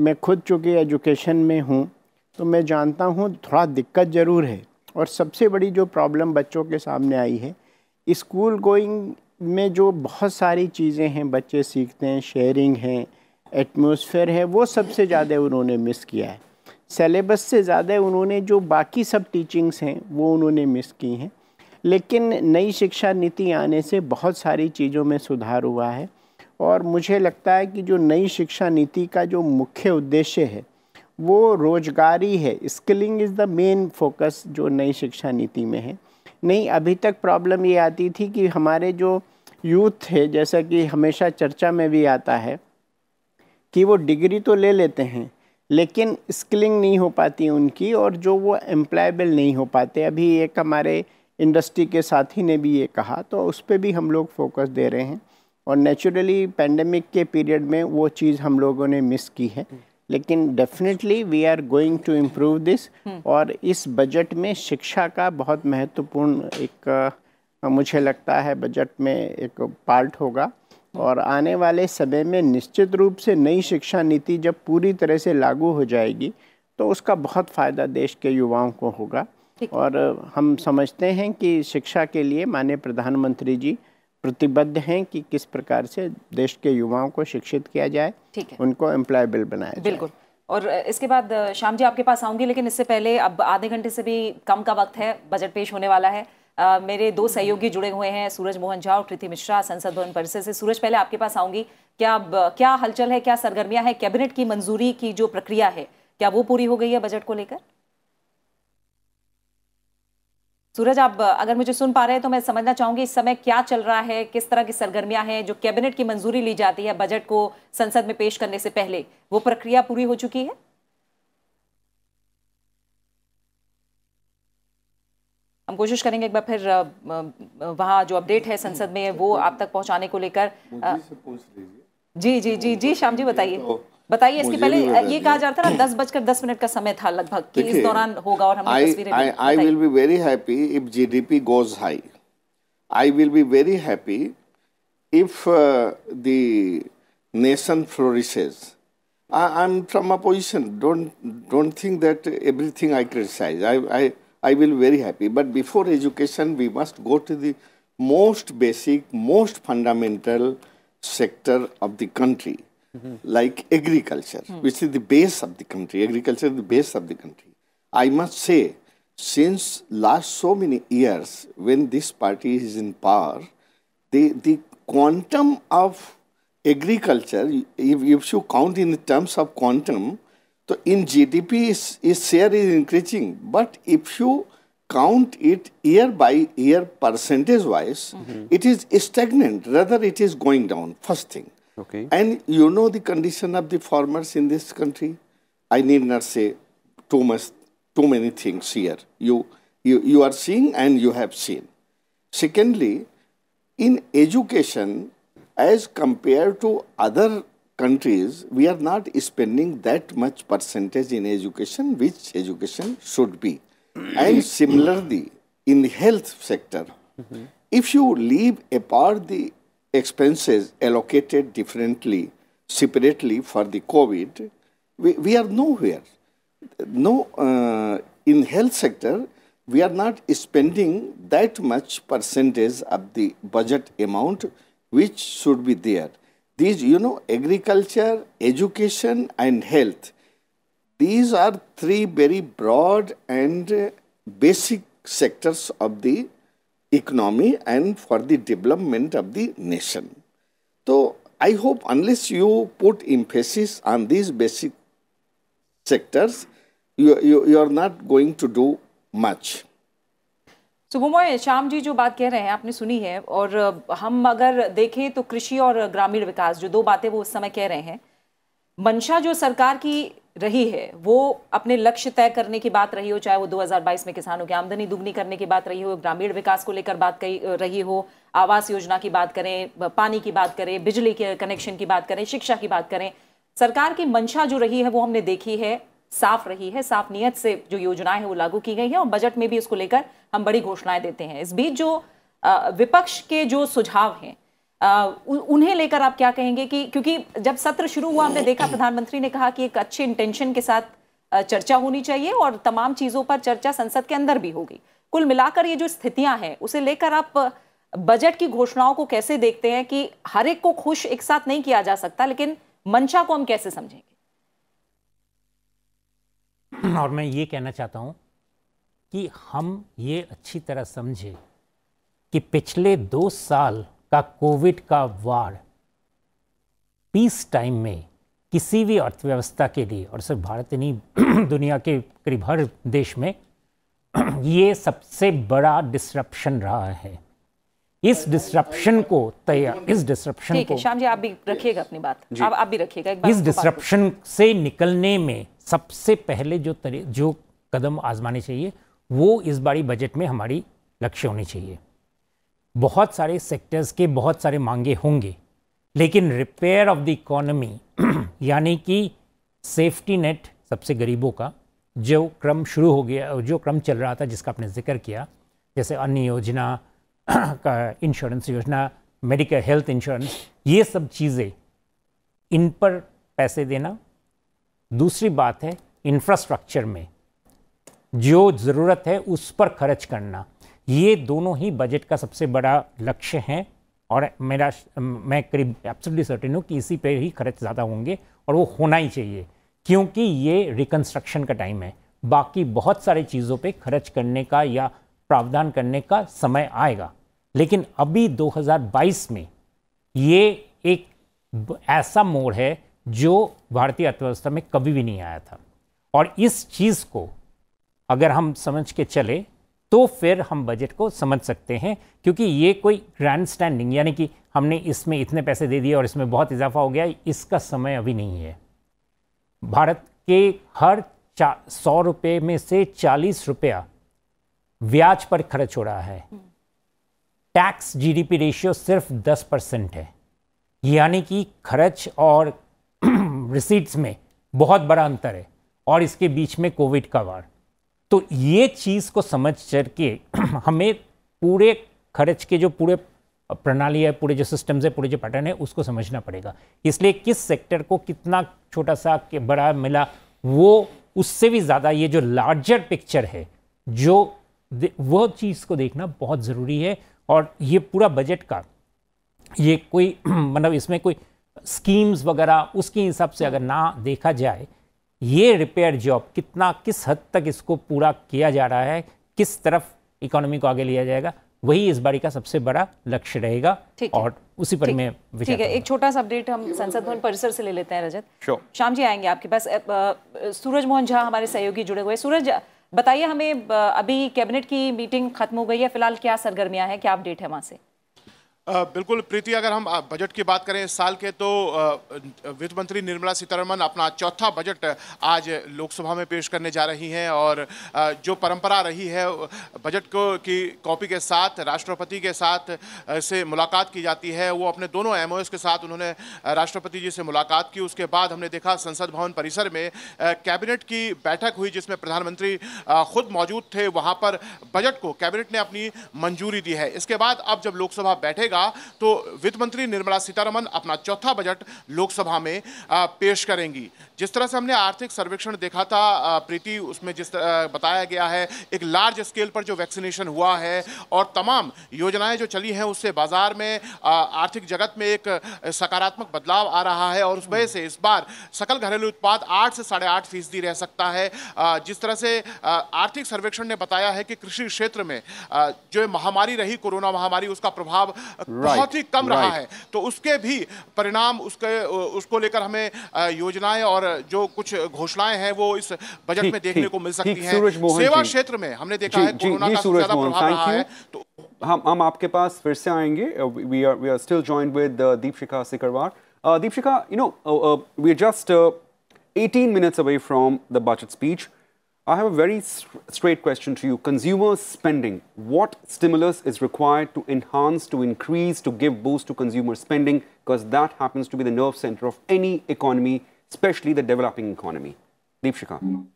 मैं खुद चूँकि एजुकेशन में हूँ तो मैं जानता हूँ थोड़ा दिक्कत ज़रूर है और सबसे बड़ी जो प्रॉब्लम बच्चों के सामने आई है स्कूल गोइंग में जो बहुत सारी चीज़ें हैं बच्चे सीखते हैं शेयरिंग है एटमोसफेयर है वो सबसे ज़्यादा उन्होंने मिस किया है सेलेबस से ज़्यादा उन्होंने जो बाकी सब टीचिंग्स हैं वो उन्होंने मिस की हैं लेकिन नई शिक्षा नीति आने से बहुत सारी चीज़ों में सुधार हुआ है और मुझे लगता है कि जो नई शिक्षा नीति का जो मुख्य उद्देश्य है वो रोजगारी है skilling is the main focus जो नई शिक्षा नीति में है नहीं अभी तक प्रॉब्लम ये आती थी कि हमारे जो यूथ है जैसा कि हमेशा चर्चा में भी आता है कि वो डिग्री तो ले लेते हैं लेकिन स्किलिंग नहीं हो पाती उनकी और जो वो एम्प्लॉयबल नहीं हो पाते अभी एक हमारे इंडस्ट्री के साथी ने भी ये कहा तो उस पर भी हम लोग फोकस दे रहे हैं और नेचुरली पेंडेमिक के पीरियड में वो चीज़ हम लोगों ने मिस की है लेकिन definitely we are going to improve this और इस बजट में शिक्षा का बहुत महत्वपूर्ण एक मुझे लगता है बजट में एक पार्ट होगा hmm. और आने वाले समय में निश्चित रूप से नई शिक्षा नीति जब पूरी तरह से लागू हो जाएगी तो उसका बहुत फ़ायदा देश के युवाओं को होगा और हम समझते हैं कि शिक्षा के लिए माननीय प्रधानमंत्री जी प्रतिबद्ध हैं कि किस प्रकार से देश के युवाओं को शिक्षित किया जाए ठीक है उनको एम्प्लॉयबल बनाया बिल्कुल और इसके बाद शाम जी आपके पास आऊंगी लेकिन इससे पहले अब आधे घंटे से भी कम का वक्त है बजट पेश होने वाला है Uh, मेरे दो सहयोगी जुड़े हुए हैं सूरज मोहन झा और कृति मिश्रा संसद भवन परिसर से सूरज पहले आपके पास आऊंगी क्या अब क्या हलचल है क्या सरगर्मियां है कैबिनेट की मंजूरी की जो प्रक्रिया है क्या वो पूरी हो गई है बजट को लेकर सूरज आप अगर मुझे सुन पा रहे हैं तो मैं समझना चाहूंगी इस समय क्या चल रहा है किस तरह की सरगर्मियां हैं जो कैबिनेट की मंजूरी ली जाती है बजट को संसद में पेश करने से पहले वो प्रक्रिया पूरी हो चुकी है हम कोशिश करेंगे एक बार फिर वहाँ जो अपडेट है संसद में वो आप तक पहुंचाने को लेकर जी जी जी जी श्याम जी बताइए तो बताइए इसके पहले ये कहा जा रहा था ना दस बजकर दस मिनट का समय था लगभग कि इस दौरान होगा और हम I will be very happy if G D P goes high I will be very happy if the nation flourishes I am from a position don't don't think that everything I criticise I I I will very happy but before education we must go to the most basic most fundamental sector of the country hmm like agriculture, mm. which is the base of the country. Agriculture is the base of the country. I must say, since last so many years, when this party is in power, the, the quantum of agriculture, if, if you count in terms of quantum, so in GDP, is, its share is increasing. But if you count it year by year percentage wise, mm-hmm. it is stagnant. Rather, it is going down, first thing. Okay. And you know the condition of the farmers in this country. I need not say too much, too many things here. You, you, you are seeing and you have seen. Secondly, in education, as compared to other countries, we are not spending that much percentage in education, which education should be. and similarly, in the health sector, mm -hmm. if you leave apart the expenses allocated differently, separately for the COVID, we, we are nowhere. No, uh, in health sector, we are not spending that much percentage of the budget amount which should be there. These, you know, agriculture, education and health, these are three very broad and basic sectors of the economy and for the development of the nation. So I hope unless you put emphasis on these basic sectors, you, you, you are not going to do much. सुगमोय श्याम जी जो बात कह रहे हैं आपने सुनी है और हम अगर देखें तो कृषि और ग्रामीण विकास जो दो बातें वो उस समय कह रहे हैं मंशा जो सरकार की रही है वो अपने लक्ष्य तय करने की बात रही हो चाहे वो 2022 में किसानों की आमदनी दुगनी करने की बात रही हो ग्रामीण विकास को लेकर बात कही रही हो आवास योजना की बात करें पानी की बात करें बिजली के कनेक्शन की बात करें शिक्षा की बात करें सरकार की मंशा जो रही है वो हमने देखी है साफ रही है साफ नियत से जो योजनाएं हैं वो लागू की गई है और बजट में भी इसको लेकर हम बड़ी घोषणाएं देते हैं इस बीच जो विपक्ष के जो सुझाव हैं उन्हें लेकर आप क्या कहेंगे कि क्योंकि जब सत्र शुरू हुआ हमने देखा प्रधानमंत्री ने कहा कि एक अच्छे इंटेंशन के साथ चर्चा होनी चाहिए और तमाम चीजों पर चर्चा संसद के अंदर भी होगी कुल मिलाकर ये जो स्थितियां हैं उसे लेकर आप बजट की घोषणाओं को कैसे देखते हैं कि हर एक को खुश एक साथ नहीं किया जा सकता लेकिन मंशा को हम कैसे समझेंगे और मैं ये कहना चाहता हूं कि हम ये अच्छी तरह समझे कि पिछले दो साल का कोविड का वार पीस टाइम में किसी भी अर्थव्यवस्था के लिए और सिर्फ भारत नहीं *clears throat* दुनिया के करीब हर देश में *clears throat* ये सबसे बड़ा डिसरप्शन रहा है इस डिसरप्शन को तैयार इस डिसरप्शन को श्याम जी आप भी रखिएगा अपनी बात आप, आप भी रखिएगा इस डिसरप्शन से निकलने में सबसे पहले जो तरी जो कदम आजमाने चाहिए वो इस बारी बजट में हमारी लक्ष्य होनी चाहिए बहुत सारे सेक्टर्स के बहुत सारे मांगे होंगे लेकिन रिपेयर ऑफ द इकोनॉमी यानी कि सेफ्टी नेट सबसे गरीबों का जो क्रम शुरू हो गया जो क्रम चल रहा था जिसका आपने जिक्र किया जैसे अन्य योजना *clears throat* का इंश्योरेंस योजना मेडिकल हेल्थ इंश्योरेंस ये सब चीज़ें इन पर पैसे देना दूसरी बात है इंफ्रास्ट्रक्चर में जो ज़रूरत है उस पर खर्च करना ये दोनों ही बजट का सबसे बड़ा लक्ष्य है और मेरा मैं करीब एब्सोल्युटली सर्टेन हूँ कि इसी पे ही खर्च ज़्यादा होंगे और वो होना ही चाहिए क्योंकि ये रिकन्स्ट्रक्शन का टाइम है बाकी बहुत सारे चीज़ों पे खर्च करने का या प्रावधान करने का समय आएगा लेकिन अभी 2022 में ये एक ऐसा मोड़ है जो भारतीय अर्थव्यवस्था में कभी भी नहीं आया था और इस चीज़ को अगर हम समझ के चले तो फिर हम बजट को समझ सकते हैं क्योंकि ये कोई ग्रैंड स्टैंडिंग यानी कि हमने इसमें इतने पैसे दे दिए और इसमें बहुत इजाफा हो गया इसका समय अभी नहीं है भारत के हर चा सौ रुपये में से चालीस रुपया ब्याज पर खर्च हो रहा है टैक्स जीडीपी रेशियो सिर्फ दस परसेंट है यानी कि खर्च और रिसीट्स *clears throat* में बहुत बड़ा अंतर है और इसके बीच में कोविड का वार तो ये चीज़ को समझ करके *clears throat* हमें पूरे खर्च के जो पूरे प्रणाली है पूरे जो सिस्टम्स है पूरे जो पैटर्न है उसको समझना पड़ेगा इसलिए किस सेक्टर को कितना छोटा सा बड़ा मिला वो उससे भी ज़्यादा ये जो लार्जर पिक्चर है जो वह चीज़ को देखना बहुत ज़रूरी है और ये पूरा बजट का ये कोई *clears throat* मतलब इसमें कोई स्कीम्स वगैरह उसके हिसाब से अगर ना देखा जाए ये रिपेयर जॉब कितना किस हद तक इसको पूरा किया जा रहा है किस तरफ इकोनॉमी को आगे लिया जाएगा वही इस बारी का सबसे बड़ा लक्ष्य रहेगा और उसी पर मैं ठीक है एक छोटा सा अपडेट हम संसद भवन परिसर से ले लेते हैं रजत शाम जी आएंगे आपके पास सूरज मोहन झा हमारे सहयोगी जुड़े हुए सूरज बताइए हमें अभी कैबिनेट की मीटिंग खत्म हो गई है फिलहाल क्या सरगर्मियां हैं क्या अपडेट है वहां से बिल्कुल प्रीति अगर हम बजट की बात करें इस साल के तो वित्त मंत्री निर्मला सीतारमन अपना चौथा बजट आज लोकसभा में पेश करने जा रही हैं और जो परंपरा रही है बजट को की कॉपी के साथ राष्ट्रपति के साथ से मुलाकात की जाती है वो अपने दोनों एम के साथ उन्होंने राष्ट्रपति जी से मुलाकात की उसके बाद हमने देखा संसद भवन परिसर में कैबिनेट की बैठक हुई जिसमें प्रधानमंत्री खुद मौजूद थे वहाँ पर बजट को कैबिनेट ने अपनी मंजूरी दी है इसके बाद अब जब लोकसभा बैठेगा मिला तो वित्त मंत्री निर्मला सीतारमन अपना चौथा बजट लोकसभा में पेश करेंगी जिस तरह से हमने आर्थिक सर्वेक्षण देखा था प्रीति उसमें जिस तरह बताया गया है एक लार्ज स्केल पर जो वैक्सीनेशन हुआ है और तमाम योजनाएं जो चली हैं उससे बाजार में आर्थिक जगत में एक सकारात्मक बदलाव आ रहा है और उस वजह से इस बार सकल घरेलू उत्पाद आठ से साढ़े आठ फीसदी रह सकता है जिस तरह से आर्थिक सर्वेक्षण ने बताया है कि कृषि क्षेत्र में जो महामारी रही कोरोना महामारी उसका प्रभाव बहुत ही कम रहा है तो उसके भी परिणाम उसके उसको लेकर हमें योजनाएं और जो कुछ घोषणाएं हैं वो इस बजट में देखने को मिल सकती हैं सेवा क्षेत्र में हमने देखा है कोरोना का ज्यादा प्रभाव रहा है तो हम हम आपके पास फिर से आएंगे we are we are still joined with Deepshikha Sikarwar Deepshikha you know we are just 18 minutes away from the budget speech. I have a very straight question to you. Consumer spending. What stimulus is required to enhance, to increase, to give boost to consumer spending? Because that happens to be the nerve center of any economy especially the developing economy? Deepshika.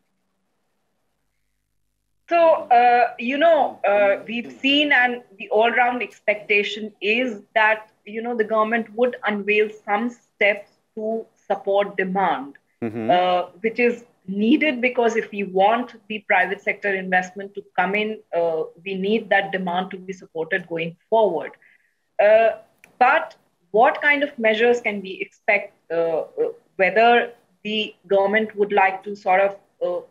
So, uh, you know, uh, we've seen, and the all round expectation is that, you know, the government would unveil some steps to support demand, mm-hmm. uh, which is needed because if we want the private sector investment to come in, uh, we need that demand to be supported going forward. Uh, but what kind of measures can we expect uh, whether the government would like to sort of, uh,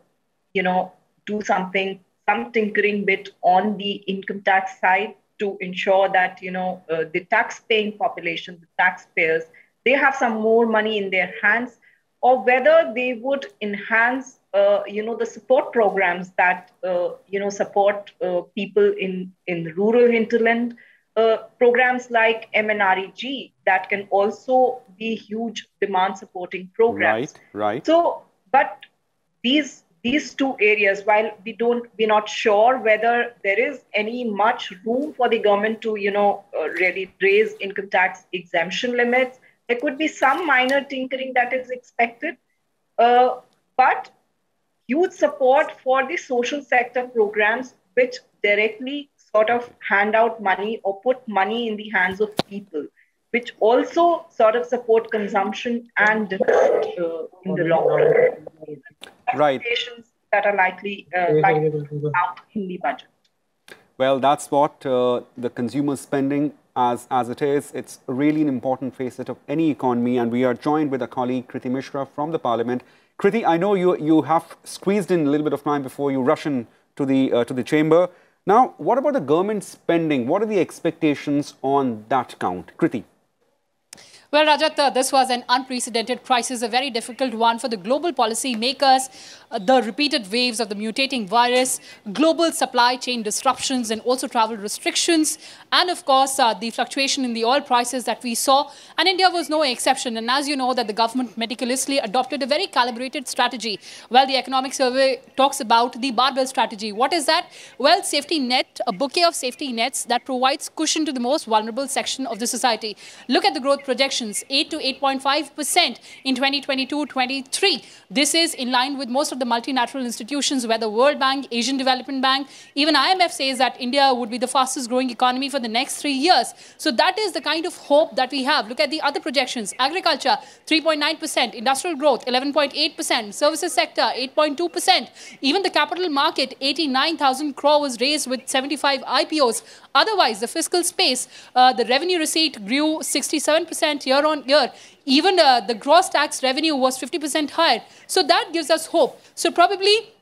you know, do something, some tinkering bit on the income tax side to ensure that, you know, uh, the tax-paying population, the taxpayers, they have some more money in their hands, or whether they would enhance, uh, you know, the support programs that, uh, you know, support uh, people in, in rural hinterland, uh, programs like MNREG that can also be huge demand supporting programs. Right, right. So, but these these two areas, while we don't, we're not sure whether there is any much room for the government to, you know, uh, really raise income tax exemption limits. There could be some minor tinkering that is expected, uh, but huge support for the social sector programs which directly sort of hand out money or put money in the hands of people, which also sort of support consumption and uh, in the long run. Right. That are likely, uh, likely out in the budget. Well, that's what uh, the consumer spending as, as it is. It's really an important facet of any economy. And we are joined with a colleague, Kriti Mishra from the parliament. Kriti, I know you, you have squeezed in a little bit of time before you rush in to the, uh, to the chamber. Now, what about the government spending? What are the expectations on that count? Kriti. Well, Rajat, uh, this was an unprecedented crisis, a very difficult one for the global policy makers. Uh, the repeated waves of the mutating virus, global supply chain disruptions and also travel restrictions, and of course, uh, the fluctuation in the oil prices that we saw. And India was no exception. And as you know, that the government meticulously adopted a very calibrated strategy. Well, the economic survey talks about the barbell strategy. What is that? Well, safety net, a bouquet of safety nets that provides cushion to the most vulnerable section of the society. Look at the growth projection projections, 8 to 8.5% in 2022-23. This is in line with most of the multilateral institutions, whether World Bank, Asian Development Bank, even IMF says that India would be the fastest growing economy for the next three years. So that is the kind of hope that we have. Look at the other projections. Agriculture, 3.9%, industrial growth, 11.8%, services sector, 8.2%. Even the capital market, 89,000 crore was raised with 75 IPOs. Otherwise, the fiscal space, uh, the revenue receipt grew 67% year year on year. Even uh, the gross tax revenue was 50% higher. So that gives us hope. So probably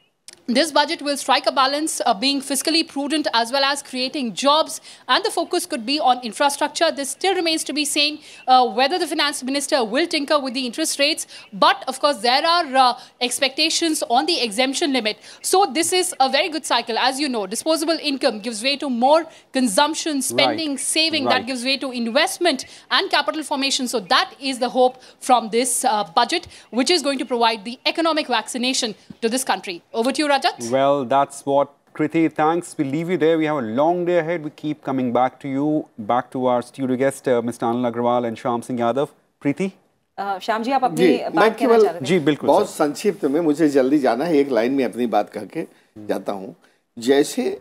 this budget will strike a balance of being fiscally prudent as well as creating jobs and the focus could be on infrastructure. This still remains to be seen uh, whether the finance minister will tinker with the interest rates. But of course, there are uh, expectations on the exemption limit. So this is a very good cycle. As you know, disposable income gives way to more consumption, spending, right. saving. Right. That gives way to investment and capital formation. So that is the hope from this uh, budget, which is going to provide the economic vaccination to this country. Over to you, Radha. Rajat? Well, that's what Kriti, thanks. We leave you there. We have a long day ahead. We keep coming back to you, back to our studio guest, uh, Mr. Anil Agrawal and Sham Singh Yadav. Kriti? Uh, Shyam ji, you want to बात कहना चाह रहे Yes, बिल्कुल बहुत संक्षिप्त में मुझे जल्दी जाना है एक लाइन में अपनी बात कह के जाता हूँ जैसे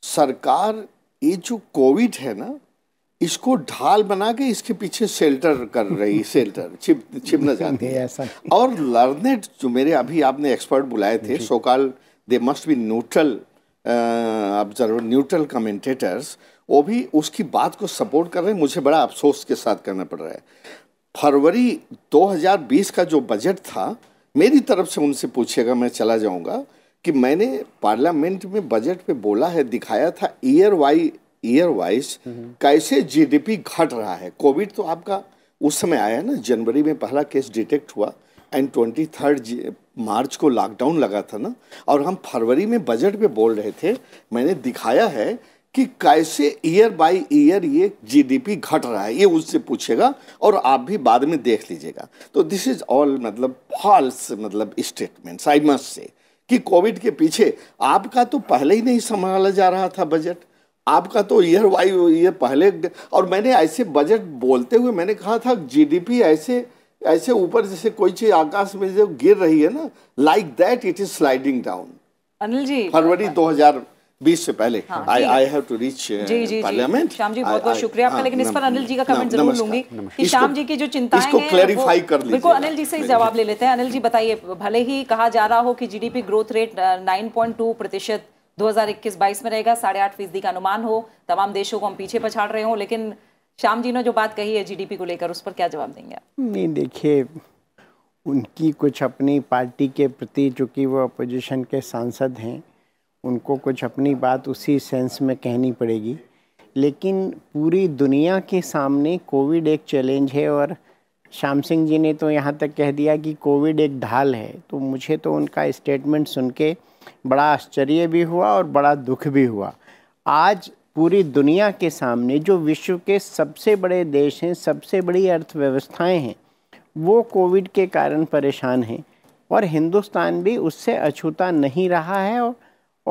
सरकार has जो कोविड है ना it. ढाल बना shelter. इसके पीछे शेल्टर कर रही शेल्टर छिप छिपना चाहती है और लर्नेड जो called अभी आपने एक्सपर्ट बुलाए they must neutral neutral observer neutral commentators वो भी उसकी बात को सपोर्ट कर रहे हैं मुझे बड़ा अफसोस के साथ करना पड़ रहा है फरवरी 2020 का जो बजट था मेरी तरफ से उनसे पूछेगा मैं चला जाऊंगा कि मैंने पार्लियामेंट में बजट पे बोला है दिखाया था ईयर वाई ईयर वाइज कैसे जीडीपी घट रहा है कोविड तो आपका उस समय आया ना जनवरी में पहला केस डिटेक्ट हुआ एंड ट्वेंटी थर्ड मार्च को लॉकडाउन लगा था ना और हम फरवरी में बजट पे बोल रहे थे मैंने दिखाया है कि कैसे ईयर बाय ईयर ये जीडीपी घट रहा है ये उससे पूछेगा और आप भी बाद में देख लीजिएगा तो दिस इज ऑल मतलब फॉल्स मतलब स्टेटमेंट आई मस्ट से कि कोविड के पीछे आपका तो पहले ही नहीं संभाला जा रहा था बजट आपका तो ईयर वाई ईयर पहले और मैंने ऐसे बजट बोलते हुए मैंने कहा था जीडीपी ऐसे ऐसे ऊपर जैसे कोई चीज आकाश में जो गिर रही है ना like that it is sliding down Anil ji फरवरी 2020 हाँ। से पहले I I have to reach parliament Shyam ji बहुत बहुत शुक्रिया आपका हाँ, लेकिन इस पर अनिल जी का कमेंट जरूर लूंगी कि श्याम जी की जो चिंता इसको क्लैरिफाई कर लीजिए बिल्कुल अनिल जी से जवाब ले लेते हैं अनिल जी बताइए भले ही कहा जा रहा हो कि जीडीपी ग्रोथ रेट 9.2 प्रतिशत 2021-22 में रहेगा साढ़े आठ फीसदी का अनुमान हो तमाम देशों को हम पीछे पछाड़ रहे हो लेकिन श्याम जी ने जो बात कही है जीडीपी को लेकर उस पर क्या जवाब देंगे आप नहीं देखिए उनकी कुछ अपनी पार्टी के प्रति चूँकि वो अपोजिशन के सांसद हैं उनको कुछ अपनी बात उसी सेंस में कहनी पड़ेगी लेकिन पूरी दुनिया के सामने कोविड एक चैलेंज है और श्याम सिंह जी ने तो यहाँ तक कह दिया कि कोविड एक ढाल है तो मुझे तो उनका स्टेटमेंट सुन के बड़ा आश्चर्य भी हुआ और बड़ा दुख भी हुआ आज पूरी दुनिया के सामने जो विश्व के सबसे बड़े देश हैं सबसे बड़ी अर्थव्यवस्थाएं हैं वो कोविड के कारण परेशान हैं और हिंदुस्तान भी उससे अछूता नहीं रहा है और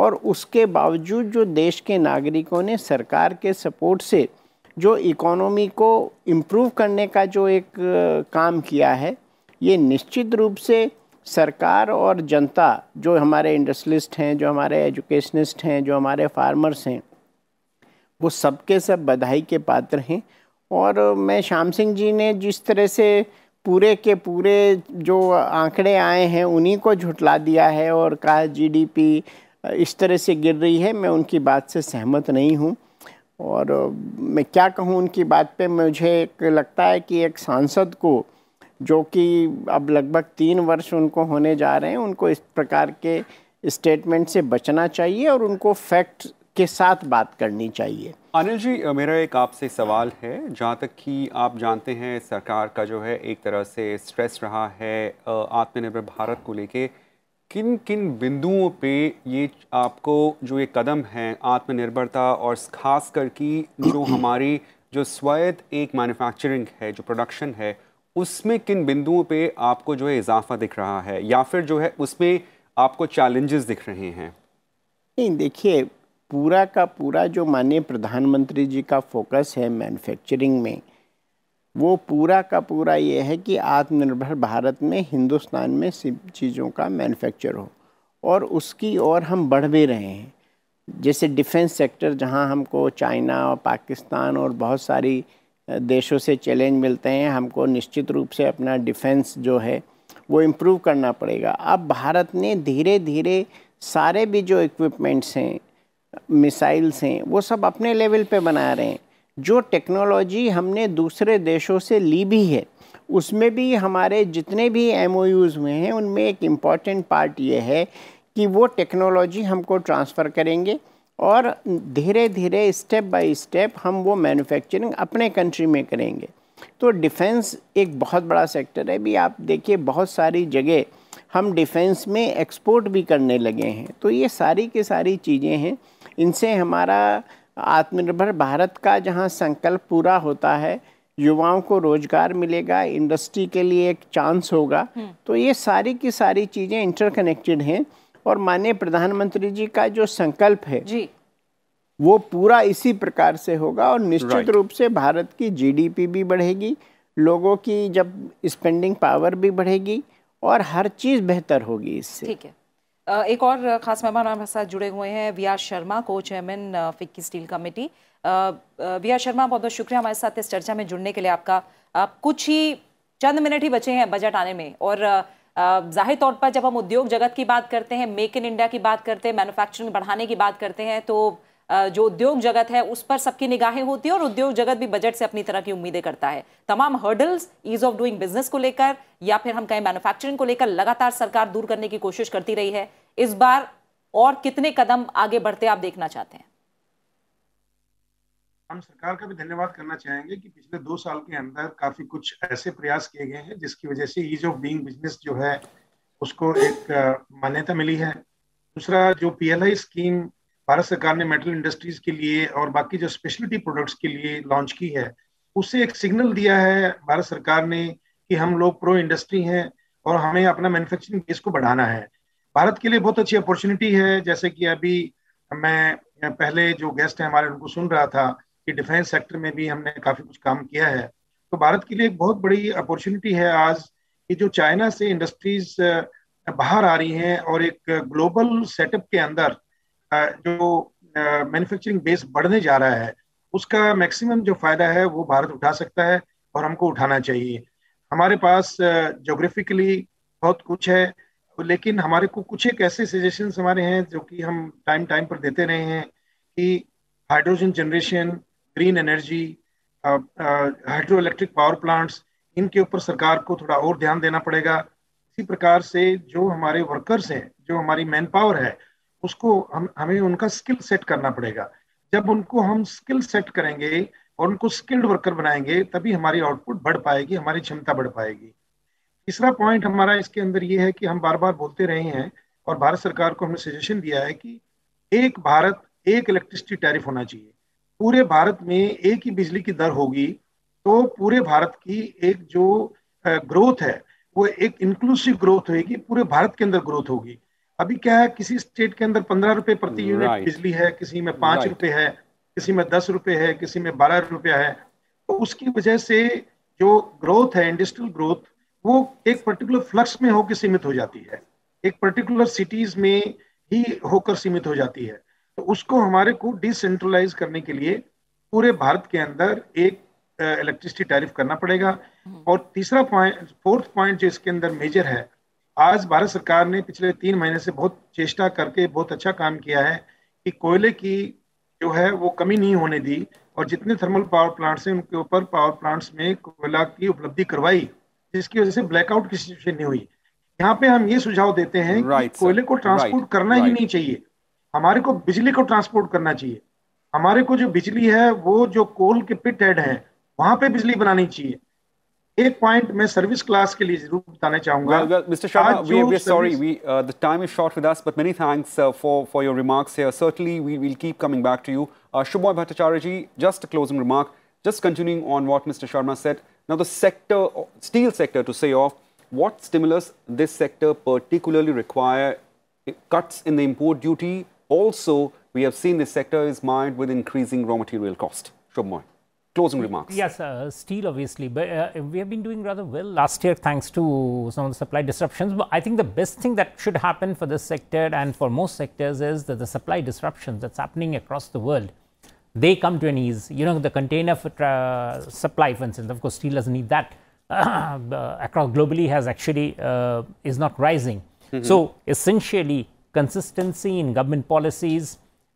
और उसके बावजूद जो देश के नागरिकों ने सरकार के सपोर्ट से जो इकोनॉमी को इम्प्रूव करने का जो एक काम किया है ये निश्चित रूप से सरकार और जनता जो हमारे इंडस्ट्रियलिस्ट हैं जो हमारे एजुकेशनिस्ट हैं जो हमारे फार्मर्स हैं वो सबके सब बधाई के पात्र हैं और मैं श्याम सिंह जी ने जिस तरह से पूरे के पूरे जो आंकड़े आए हैं उन्हीं को झुटला दिया है और कहा जीडीपी इस तरह से गिर रही है मैं उनकी बात से सहमत नहीं हूँ और मैं क्या कहूँ उनकी बात पे मुझे एक लगता है कि एक सांसद को जो कि अब लगभग तीन वर्ष उनको होने जा रहे हैं उनको इस प्रकार के स्टेटमेंट से बचना चाहिए और उनको फैक्ट के साथ बात करनी चाहिए अनिल जी मेरा एक आपसे सवाल है जहाँ तक कि आप जानते हैं सरकार का जो है एक तरह से स्ट्रेस रहा है आत्मनिर्भर भारत को लेके किन किन बिंदुओं पे ये आपको जो ये कदम है आत्मनिर्भरता और खास कर की जो *clears throat* हमारी जो स्वायत्त एक मैन्युफैक्चरिंग है जो प्रोडक्शन है उसमें किन बिंदुओं पे आपको जो है इजाफा दिख रहा है या फिर जो है उसमें आपको चैलेंजेस दिख रहे हैं नहीं देखिए पूरा का पूरा जो माननीय प्रधानमंत्री जी का फोकस है मैन्युफैक्चरिंग में वो पूरा का पूरा ये है कि आत्मनिर्भर भारत में हिंदुस्तान में सब चीज़ों का मैन्युफैक्चर हो और उसकी ओर हम बढ़ भी रहे हैं जैसे डिफेंस सेक्टर जहां हमको चाइना और पाकिस्तान और बहुत सारी देशों से चैलेंज मिलते हैं हमको निश्चित रूप से अपना डिफेंस जो है वो इम्प्रूव करना पड़ेगा अब भारत ने धीरे धीरे सारे भी जो इक्विपमेंट्स हैं मिसाइल्स हैं वो सब अपने लेवल पे बना रहे हैं जो टेक्नोलॉजी हमने दूसरे देशों से ली भी है उसमें भी हमारे जितने भी एम हुए हैं उनमें एक इम्पॉर्टेंट पार्ट ये है कि वो टेक्नोलॉजी हमको ट्रांसफ़र करेंगे और धीरे धीरे स्टेप बाय स्टेप हम वो मैन्युफैक्चरिंग अपने कंट्री में करेंगे तो डिफेंस एक बहुत बड़ा सेक्टर है भी आप देखिए बहुत सारी जगह हम डिफेंस में एक्सपोर्ट भी करने लगे हैं तो ये सारी की सारी चीज़ें हैं इनसे हमारा आत्मनिर्भर भारत का जहाँ संकल्प पूरा होता है युवाओं को रोजगार मिलेगा इंडस्ट्री के लिए एक चांस होगा हम्म। तो ये सारी की सारी चीज़ें इंटरकनेक्टेड हैं और माननीय प्रधानमंत्री जी का जो संकल्प है जी वो पूरा इसी प्रकार से होगा और निश्चित रूप से भारत की जीडीपी भी बढ़ेगी लोगों की जब स्पेंडिंग पावर भी बढ़ेगी और हर चीज़ बेहतर होगी इससे ठीक है एक और खास मेहमान हमारे साथ जुड़े हुए हैं वी आर शर्मा को chairman FICCI steel committee V R Sharma बहुत बहुत शुक्रिया हमारे साथ इस चर्चा में जुड़ने के लिए आपका आप कुछ ही चंद मिनट ही बचे हैं बजट आने में और जाहिर तौर पर जब हम उद्योग जगत की बात करते हैं मेक इन इंडिया की बात करते हैं मैन्युफैक्चरिंग बढ़ाने की बात करते हैं तो जो उद्योग जगत है उस पर सबकी निगाहें होती है और उद्योग जगत भी बजट से अपनी तरह की उम्मीदें करता है तमाम hurdles ease of doing business को लेकर या फिर हम कहें मैन्युफैक्चरिंग को लेकर लगातार सरकार दूर करने की कोशिश करती रही है इस बार और कितने कदम आगे बढ़ते आप देखना चाहते हैं हम सरकार का भी धन्यवाद करना चाहेंगे कि पिछले दो साल के अंदर काफी कुछ ऐसे प्रयास किए गए हैं जिसकी वजह से ईज ऑफ डूइंग बिजनेस जो है उसको एक मान्यता मिली है दूसरा जो पीएलआई स्कीम भारत सरकार ने मेटल इंडस्ट्रीज के लिए और बाकी जो स्पेशलिटी प्रोडक्ट्स के लिए लॉन्च की है उससे एक सिग्नल दिया है भारत सरकार ने कि हम लोग प्रो इंडस्ट्री हैं और हमें अपना मैन्युफैक्चरिंग बेस को बढ़ाना है भारत के लिए बहुत अच्छी अपॉर्चुनिटी है जैसे कि अभी मैं पहले जो गेस्ट हैं हमारे उनको सुन रहा था कि डिफेंस सेक्टर में भी हमने काफ़ी कुछ काम किया है तो भारत के लिए एक बहुत बड़ी अपॉर्चुनिटी है आज कि जो चाइना से इंडस्ट्रीज बाहर आ रही हैं और एक ग्लोबल सेटअप के अंदर जो मैन्युफैक्चरिंग बेस बढ़ने जा रहा है उसका मैक्सिमम जो फायदा है वो भारत उठा सकता है और हमको उठाना चाहिए हमारे पास जोग्राफिकली बहुत कुछ है लेकिन हमारे को कुछ एक ऐसे सजेशन हमारे हैं जो कि हम टाइम टाइम पर देते रहे हैं कि hydrogen generation green energy hydroelectric power plants इनके ऊपर सरकार को थोड़ा और ध्यान देना पड़ेगा इसी प्रकार से जो हमारे वर्कर्स हैं जो हमारी मैन पावर है उसको हम हमें उनका स्किल सेट करना पड़ेगा जब उनको हम स्किल सेट करेंगे और उनको स्किल्ड वर्कर बनाएंगे तभी हमारी आउटपुट बढ़ पाएगी हमारी क्षमता बढ़ पाएगी तीसरा पॉइंट हमारा इसके अंदर ये है कि हम बार बार बोलते रहे हैं और भारत सरकार को हमने सजेशन दिया है कि एक भारत एक इलेक्ट्रिसिटी टैरिफ होना चाहिए पूरे भारत में एक ही बिजली की दर होगी तो पूरे भारत की एक जो ग्रोथ है वो एक इंक्लूसिव ग्रोथ होगी पूरे भारत के अंदर ग्रोथ होगी अभी क्या है किसी स्टेट के अंदर पंद्रह रुपए प्रति यूनिट right. बिजली है किसी में पांच right. रुपए है किसी में दस रुपए है किसी में बारह रुपया है तो उसकी वजह से जो ग्रोथ है इंडस्ट्रियल ग्रोथ वो एक पर्टिकुलर फ्लक्स में होकर सीमित हो जाती है एक पर्टिकुलर सिटीज में ही होकर सीमित हो जाती है तो उसको हमारे को डिसेंट्रलाइज करने के लिए पूरे भारत के अंदर एक इलेक्ट्रिसिटी टैरिफ करना पड़ेगा हम्म। और तीसरा पॉइंट फोर्थ पॉइंट जो इसके अंदर मेजर है आज भारत सरकार ने पिछले तीन महीने से बहुत चेष्टा करके बहुत अच्छा काम किया है कि कोयले की जो है वो कमी नहीं होने दी और जितने थर्मल पावर प्लांट्स हैं उनके ऊपर पावर प्लांट्स में कोयला की उपलब्धि करवाई जिसकी वजह से ब्लैकआउट की सिचुएशन नहीं हुई यहाँ पे हम ये सुझाव देते हैं right, कि कोयले को ट्रांसपोर्ट right, करना right. ही नहीं चाहिए हमारे को बिजली को ट्रांसपोर्ट करना चाहिए हमारे को जो बिजली है वो जो कोल के पिट हेड है वहां पे बिजली बनानी चाहिए एक point, मैं सर्विस क्लास के लिए जरूर बताना चाहूंगा mister Sharma we we sorry we the time is short with us but many thanks for for your remarks here certainly we will keep Shubhoy Bhattacharya just a closing remark just continuing on what Mr Sharma said now the uh, steel sector to say off what stimulus this sector particularly require uh, cuts in the import duty also we have seen this sector is mired with increasing raw material cost Shubhoy closing remarks. Yes, uh, steel obviously, but uh, we have been doing rather well last year thanks to some of the supply disruptions. But I think the best thing that should happen for this sector and for most sectors is that the supply disruptions that's happening across the world, they come to an ease. You know, the container supply, for instance, of course, steel doesn't need that *coughs* uh, across globally has actually uh, is not rising. Mm -hmm. So essentially, consistency in government policies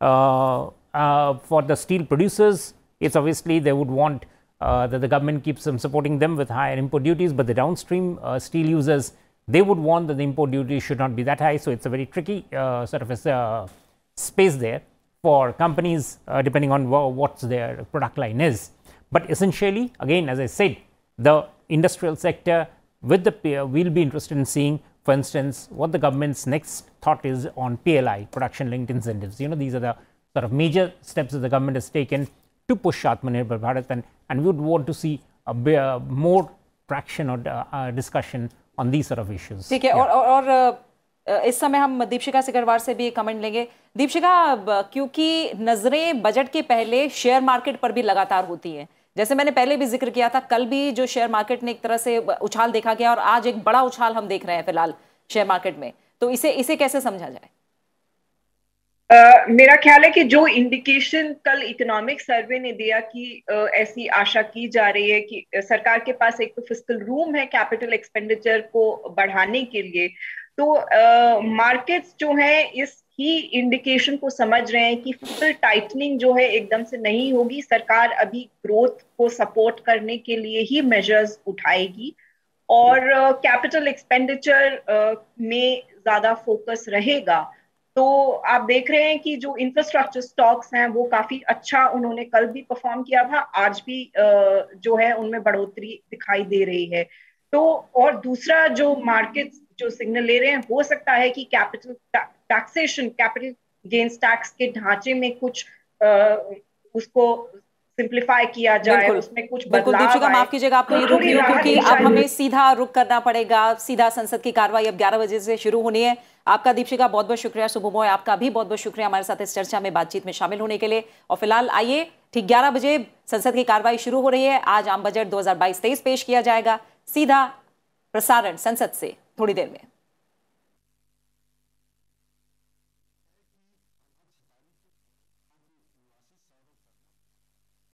uh, for the steel producers it's obviously they would want uh, that the government keeps them supporting them with higher import duties, but the downstream uh, steel users they would want that the import duty should not be that high. So it's a very tricky uh, sort of a uh, space there for companies uh, depending on wh what their product line is. But essentially, again, as I said, the industrial sector with the peer will be interested in seeing, for instance, what the government's next thought is on PLI, production linked incentives. You know, these are the sort of major steps that the government has taken to push Atmanirbhar Bharat, and, and we would want to see a, a uh, more traction or uh, uh, discussion on these sort of issues. ठीक है yeah. और और, और uh, uh, इस समय हम दीपशिका सिकरवार से भी कमेंट लेंगे दीपशिका क्योंकि नज़रें बजट के पहले शेयर मार्केट पर भी लगातार होती हैं जैसे मैंने पहले भी जिक्र किया था कल भी जो शेयर मार्केट ने एक तरह से उछाल देखा गया और आज एक बड़ा उछाल हम देख रहे हैं फिलहाल शेयर मार्केट में तो इसे इसे कैसे समझा जाए मेरा ख्याल है कि जो इंडिकेशन कल इकोनॉमिक सर्वे ने दिया कि uh, ऐसी आशा की जा रही है कि सरकार के पास एक तो फिजिकल रूम है कैपिटल एक्सपेंडिचर को बढ़ाने के लिए तो मार्केट्स uh, जो है इस ही इंडिकेशन को समझ रहे हैं कि फिजिकल टाइटनिंग जो है एकदम से नहीं होगी सरकार अभी ग्रोथ को सपोर्ट करने के लिए ही मेजर्स उठाएगी और कैपिटल एक्सपेंडिचर में ज्यादा फोकस रहेगा तो आप देख रहे हैं कि जो इंफ्रास्ट्रक्चर स्टॉक्स हैं वो काफी अच्छा उन्होंने कल भी परफॉर्म किया था आज भी जो है उनमें बढ़ोतरी दिखाई दे रही है तो और दूसरा जो मार्केट जो सिग्नल ले रहे हैं हो सकता है कि capital taxation capital gains tax के ढांचे में कुछ उसको सिंप्लीफाई किया जाए उसमें कुछ बिल्कुल दीपिका माफ कीजिएगा आपको तो ये क्योंकि अब हमें सीधा रुक करना पड़ेगा सीधा संसद की कार्रवाई अब ग्यारह बजे से शुरू होनी है आपका दीपशिका बहुत बहुत शुक्रिया मोय आपका भी बहुत बहुत शुक्रिया हमारे साथ इस चर्चा में बातचीत में शामिल होने के लिए और फिलहाल आइए ठीक ग्यारह बजे संसद की कार्रवाई शुरू हो रही है आज आम बजट दो हजार पेश किया जाएगा सीधा प्रसारण संसद से थोड़ी देर में